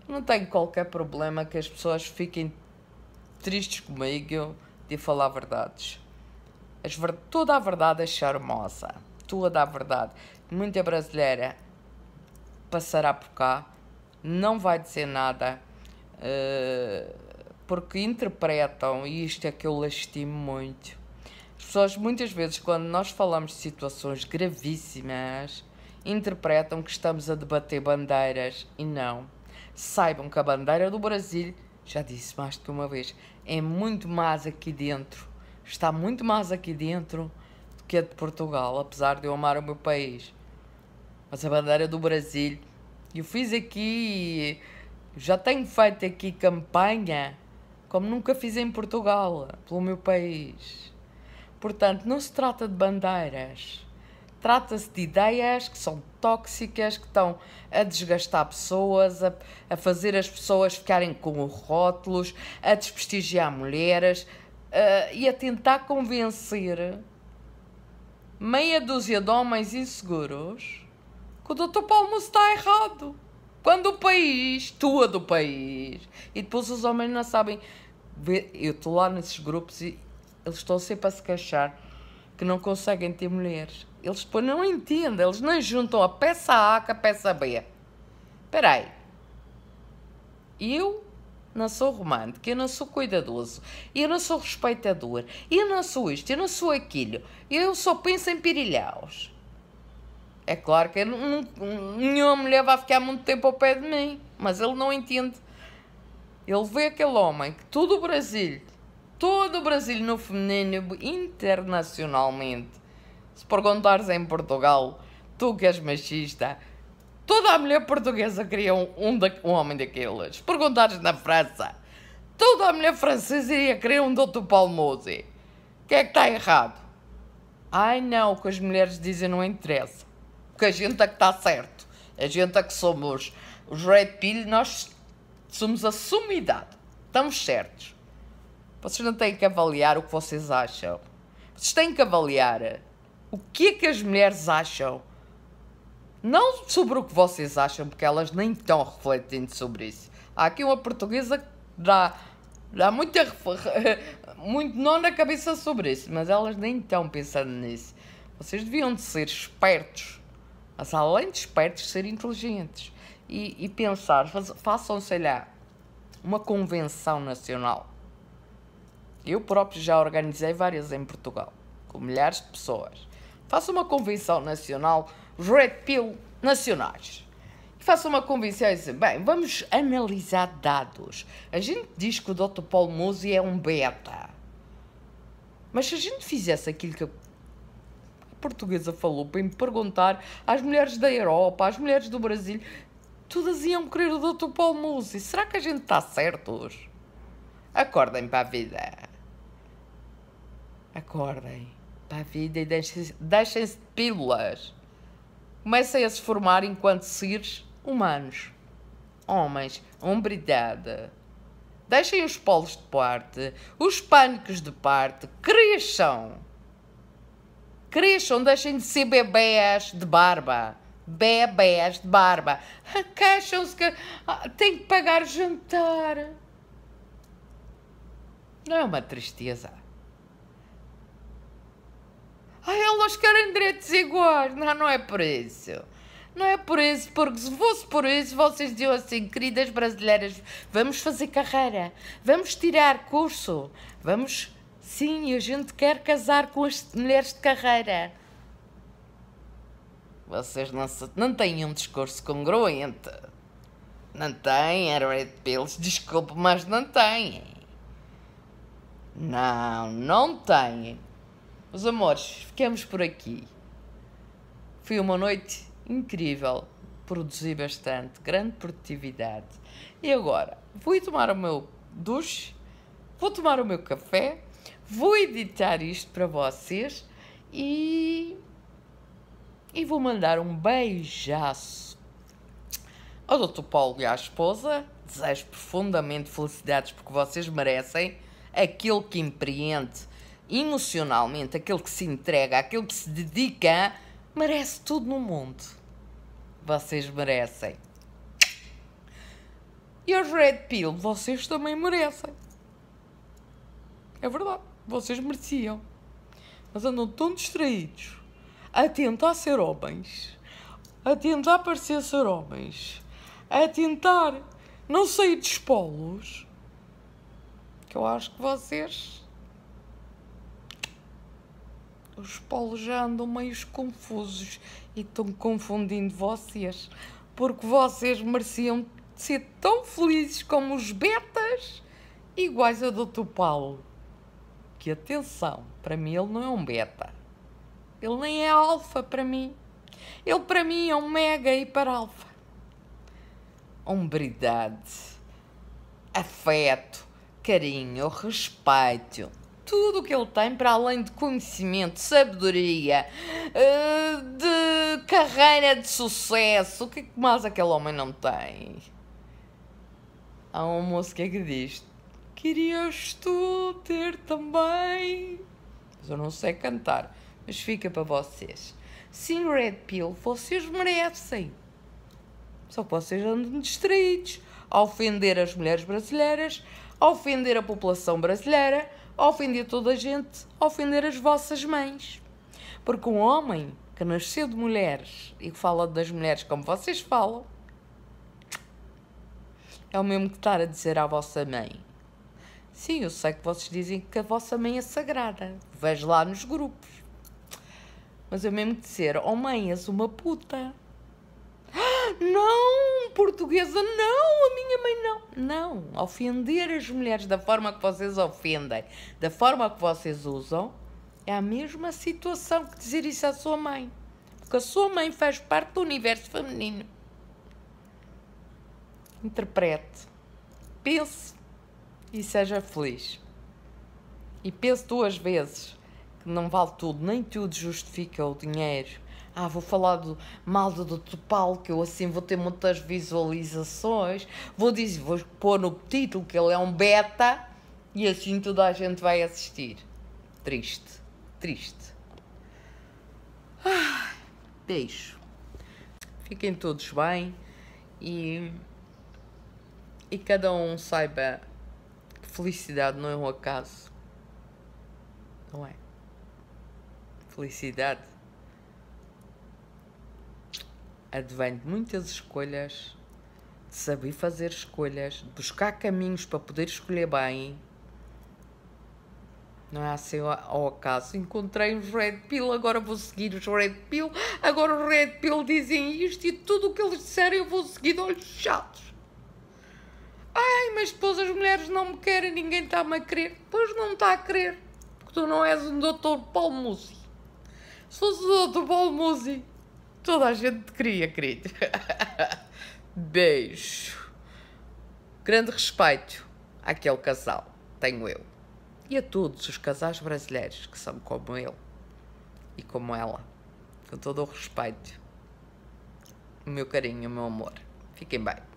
não tenho qualquer problema que as pessoas fiquem tristes comigo de falar verdades. As ver toda a verdade é charmosa. Toda a verdade. Muita brasileira passará por cá, não vai dizer nada, uh, porque interpretam, e isto é que eu lastimo muito. As pessoas, muitas vezes, quando nós falamos de situações gravíssimas, interpretam que estamos a debater bandeiras e não Saibam que a bandeira do Brasil, já disse mais do que uma vez, é muito mais aqui dentro, está muito mais aqui dentro do que a de Portugal, apesar de eu amar o meu país. Mas a bandeira do Brasil, eu fiz aqui, já tenho feito aqui campanha como nunca fiz em Portugal, pelo meu país. Portanto, não se trata de bandeiras, trata-se de ideias que são tóxicas que estão a desgastar pessoas, a, a fazer as pessoas ficarem com rótulos, a desprestigiar mulheres uh, e a tentar convencer meia dúzia de homens inseguros que o Dr. Palmo está errado. Quando o país, tua do país, e depois os homens não sabem. Eu estou lá nesses grupos e eles estão sempre a se queixar que não conseguem ter mulheres. Eles depois não entendem, eles nem juntam a peça A com a peça B. Espera aí. Eu não sou romântico, eu não sou cuidadoso, eu não sou respeitador, eu não sou isto, eu não sou aquilo. Eu só penso em pirilhaus. É claro que não, nenhuma mulher vai ficar muito tempo ao pé de mim, mas ele não entende. Ele vê aquele homem que todo o Brasil, todo o Brasil no feminino, internacionalmente, se perguntares em Portugal, tu que és machista, toda a mulher portuguesa queria um, um, da, um homem daqueles. Se perguntares na França, toda a mulher francesa iria querer um doutor Palmose. O que é que está errado? Ai não, o que as mulheres dizem não interessa. Porque a gente é que está certo. A gente é que somos os Red Pill, nós somos a sumidade. Estamos certos. Vocês não têm que avaliar o que vocês acham. Vocês têm que avaliar o que é que as mulheres acham. Não sobre o que vocês acham, porque elas nem estão refletindo sobre isso. Há aqui uma portuguesa que dá, dá muita, muito não na cabeça sobre isso, mas elas nem estão pensando nisso. Vocês deviam de ser espertos, mas além de espertos, ser inteligentes. E, e pensar, façam, sei lá, uma convenção nacional. Eu próprio já organizei várias em Portugal, com milhares de pessoas Faça uma convenção nacional, red pill nacionais. faça uma convenção e assim, bem, vamos analisar dados. A gente diz que o Dr. Paulo Mose é um beta. Mas se a gente fizesse aquilo que a portuguesa falou para me perguntar às mulheres da Europa, às mulheres do Brasil, todas iam querer o Dr. Paulo Mose. Será que a gente está certos? Acordem para a vida. Acordem para a vida e deixem-se de pílulas. Comecem a se formar enquanto seres humanos, homens, hombridade. Deixem os polos de parte, os pânicos de parte, cresçam. Cresçam, deixem de ser bebés de barba. Bebés de barba. Queixam-se que ah, têm que pagar jantar. Não é uma tristeza. Ai, elas querem direitos iguais. Não, não é por isso. Não é por isso, porque se fosse por isso, vocês diziam assim, queridas brasileiras, vamos fazer carreira, vamos tirar curso, vamos. Sim, a gente quer casar com as mulheres de carreira. Vocês não, não têm um discurso congruente. Não têm, era Red Pills, desculpe, mas não têm. Não, não têm. Meus amores, ficamos por aqui. Foi uma noite incrível. Produzi bastante, grande produtividade. E agora, vou tomar o meu duche, vou tomar o meu café, vou editar isto para vocês e. E vou mandar um beijaço ao Dr. Paulo e à esposa. Desejo profundamente felicidades porque vocês merecem aquilo que empreende emocionalmente, aquele que se entrega, aquele que se dedica, merece tudo no mundo. Vocês merecem. E os Red Pill, vocês também merecem. É verdade, vocês mereciam. Mas andam tão distraídos a tentar ser homens, a tentar parecer ser homens, a tentar não sair dos polos, que eu acho que vocês os polos já andam meio confusos e estão confundindo vocês, porque vocês mereciam ser tão felizes como os betas, iguais ao Dr. Paulo. Que atenção, para mim ele não é um beta. Ele nem é alfa para mim. Ele para mim é um mega hiper alfa. Hombridade, afeto, carinho, respeito tudo o que ele tem para além de conhecimento, sabedoria, eh, de carreira de sucesso. O é que mais aquele homem não tem? Há um moço é que diz: Querias tu ter também. Mas eu não sei cantar, mas fica para vocês. Sim, Red Pill, vocês merecem. Só que vocês andam distraídos a ofender as mulheres brasileiras, a ofender a população brasileira ofender toda a gente, ofender as vossas mães. Porque um homem que nasceu de mulheres e que fala das mulheres como vocês falam, é o mesmo que estar a dizer à vossa mãe. Sim, eu sei que vocês dizem que a vossa mãe é sagrada. Vejo lá nos grupos. Mas eu é mesmo que dizer, oh mãe, és uma puta. Não, portuguesa, não, a minha mãe não. Não, ofender as mulheres da forma que vocês ofendem, da forma que vocês usam, é a mesma situação que dizer isso à sua mãe. Porque a sua mãe faz parte do universo feminino. Interprete, pense e seja feliz. E pense duas vezes que não vale tudo, nem tudo justifica o dinheiro ah, vou falar do, mal do, Tupalo que eu assim vou ter muitas visualizações, vou dizer, vou pôr no título que ele é um beta e assim toda a gente vai assistir. Triste, triste. Ah, beijo. Fiquem todos bem e, e cada um saiba que felicidade não é um acaso, não é? Felicidade advém de muitas escolhas, de saber fazer escolhas, de buscar caminhos para poder escolher bem. Não é assim ao acaso. Encontrei os Red Pill, agora vou seguir os Red Pill, agora os Red Pill dizem isto e tudo o que eles disserem eu vou seguir de olhos chatos. Ai, mas depois as mulheres não me querem, ninguém está-me a querer. Pois não está a querer, porque tu não és um doutor Paulo Musi. Se fosse o doutor Paulo Musi, Toda a gente queria, querido. Beijo. Grande respeito àquele casal, tenho eu. E a todos os casais brasileiros que são como ele e como ela. Com todo o respeito, o meu carinho, o meu amor. Fiquem bem.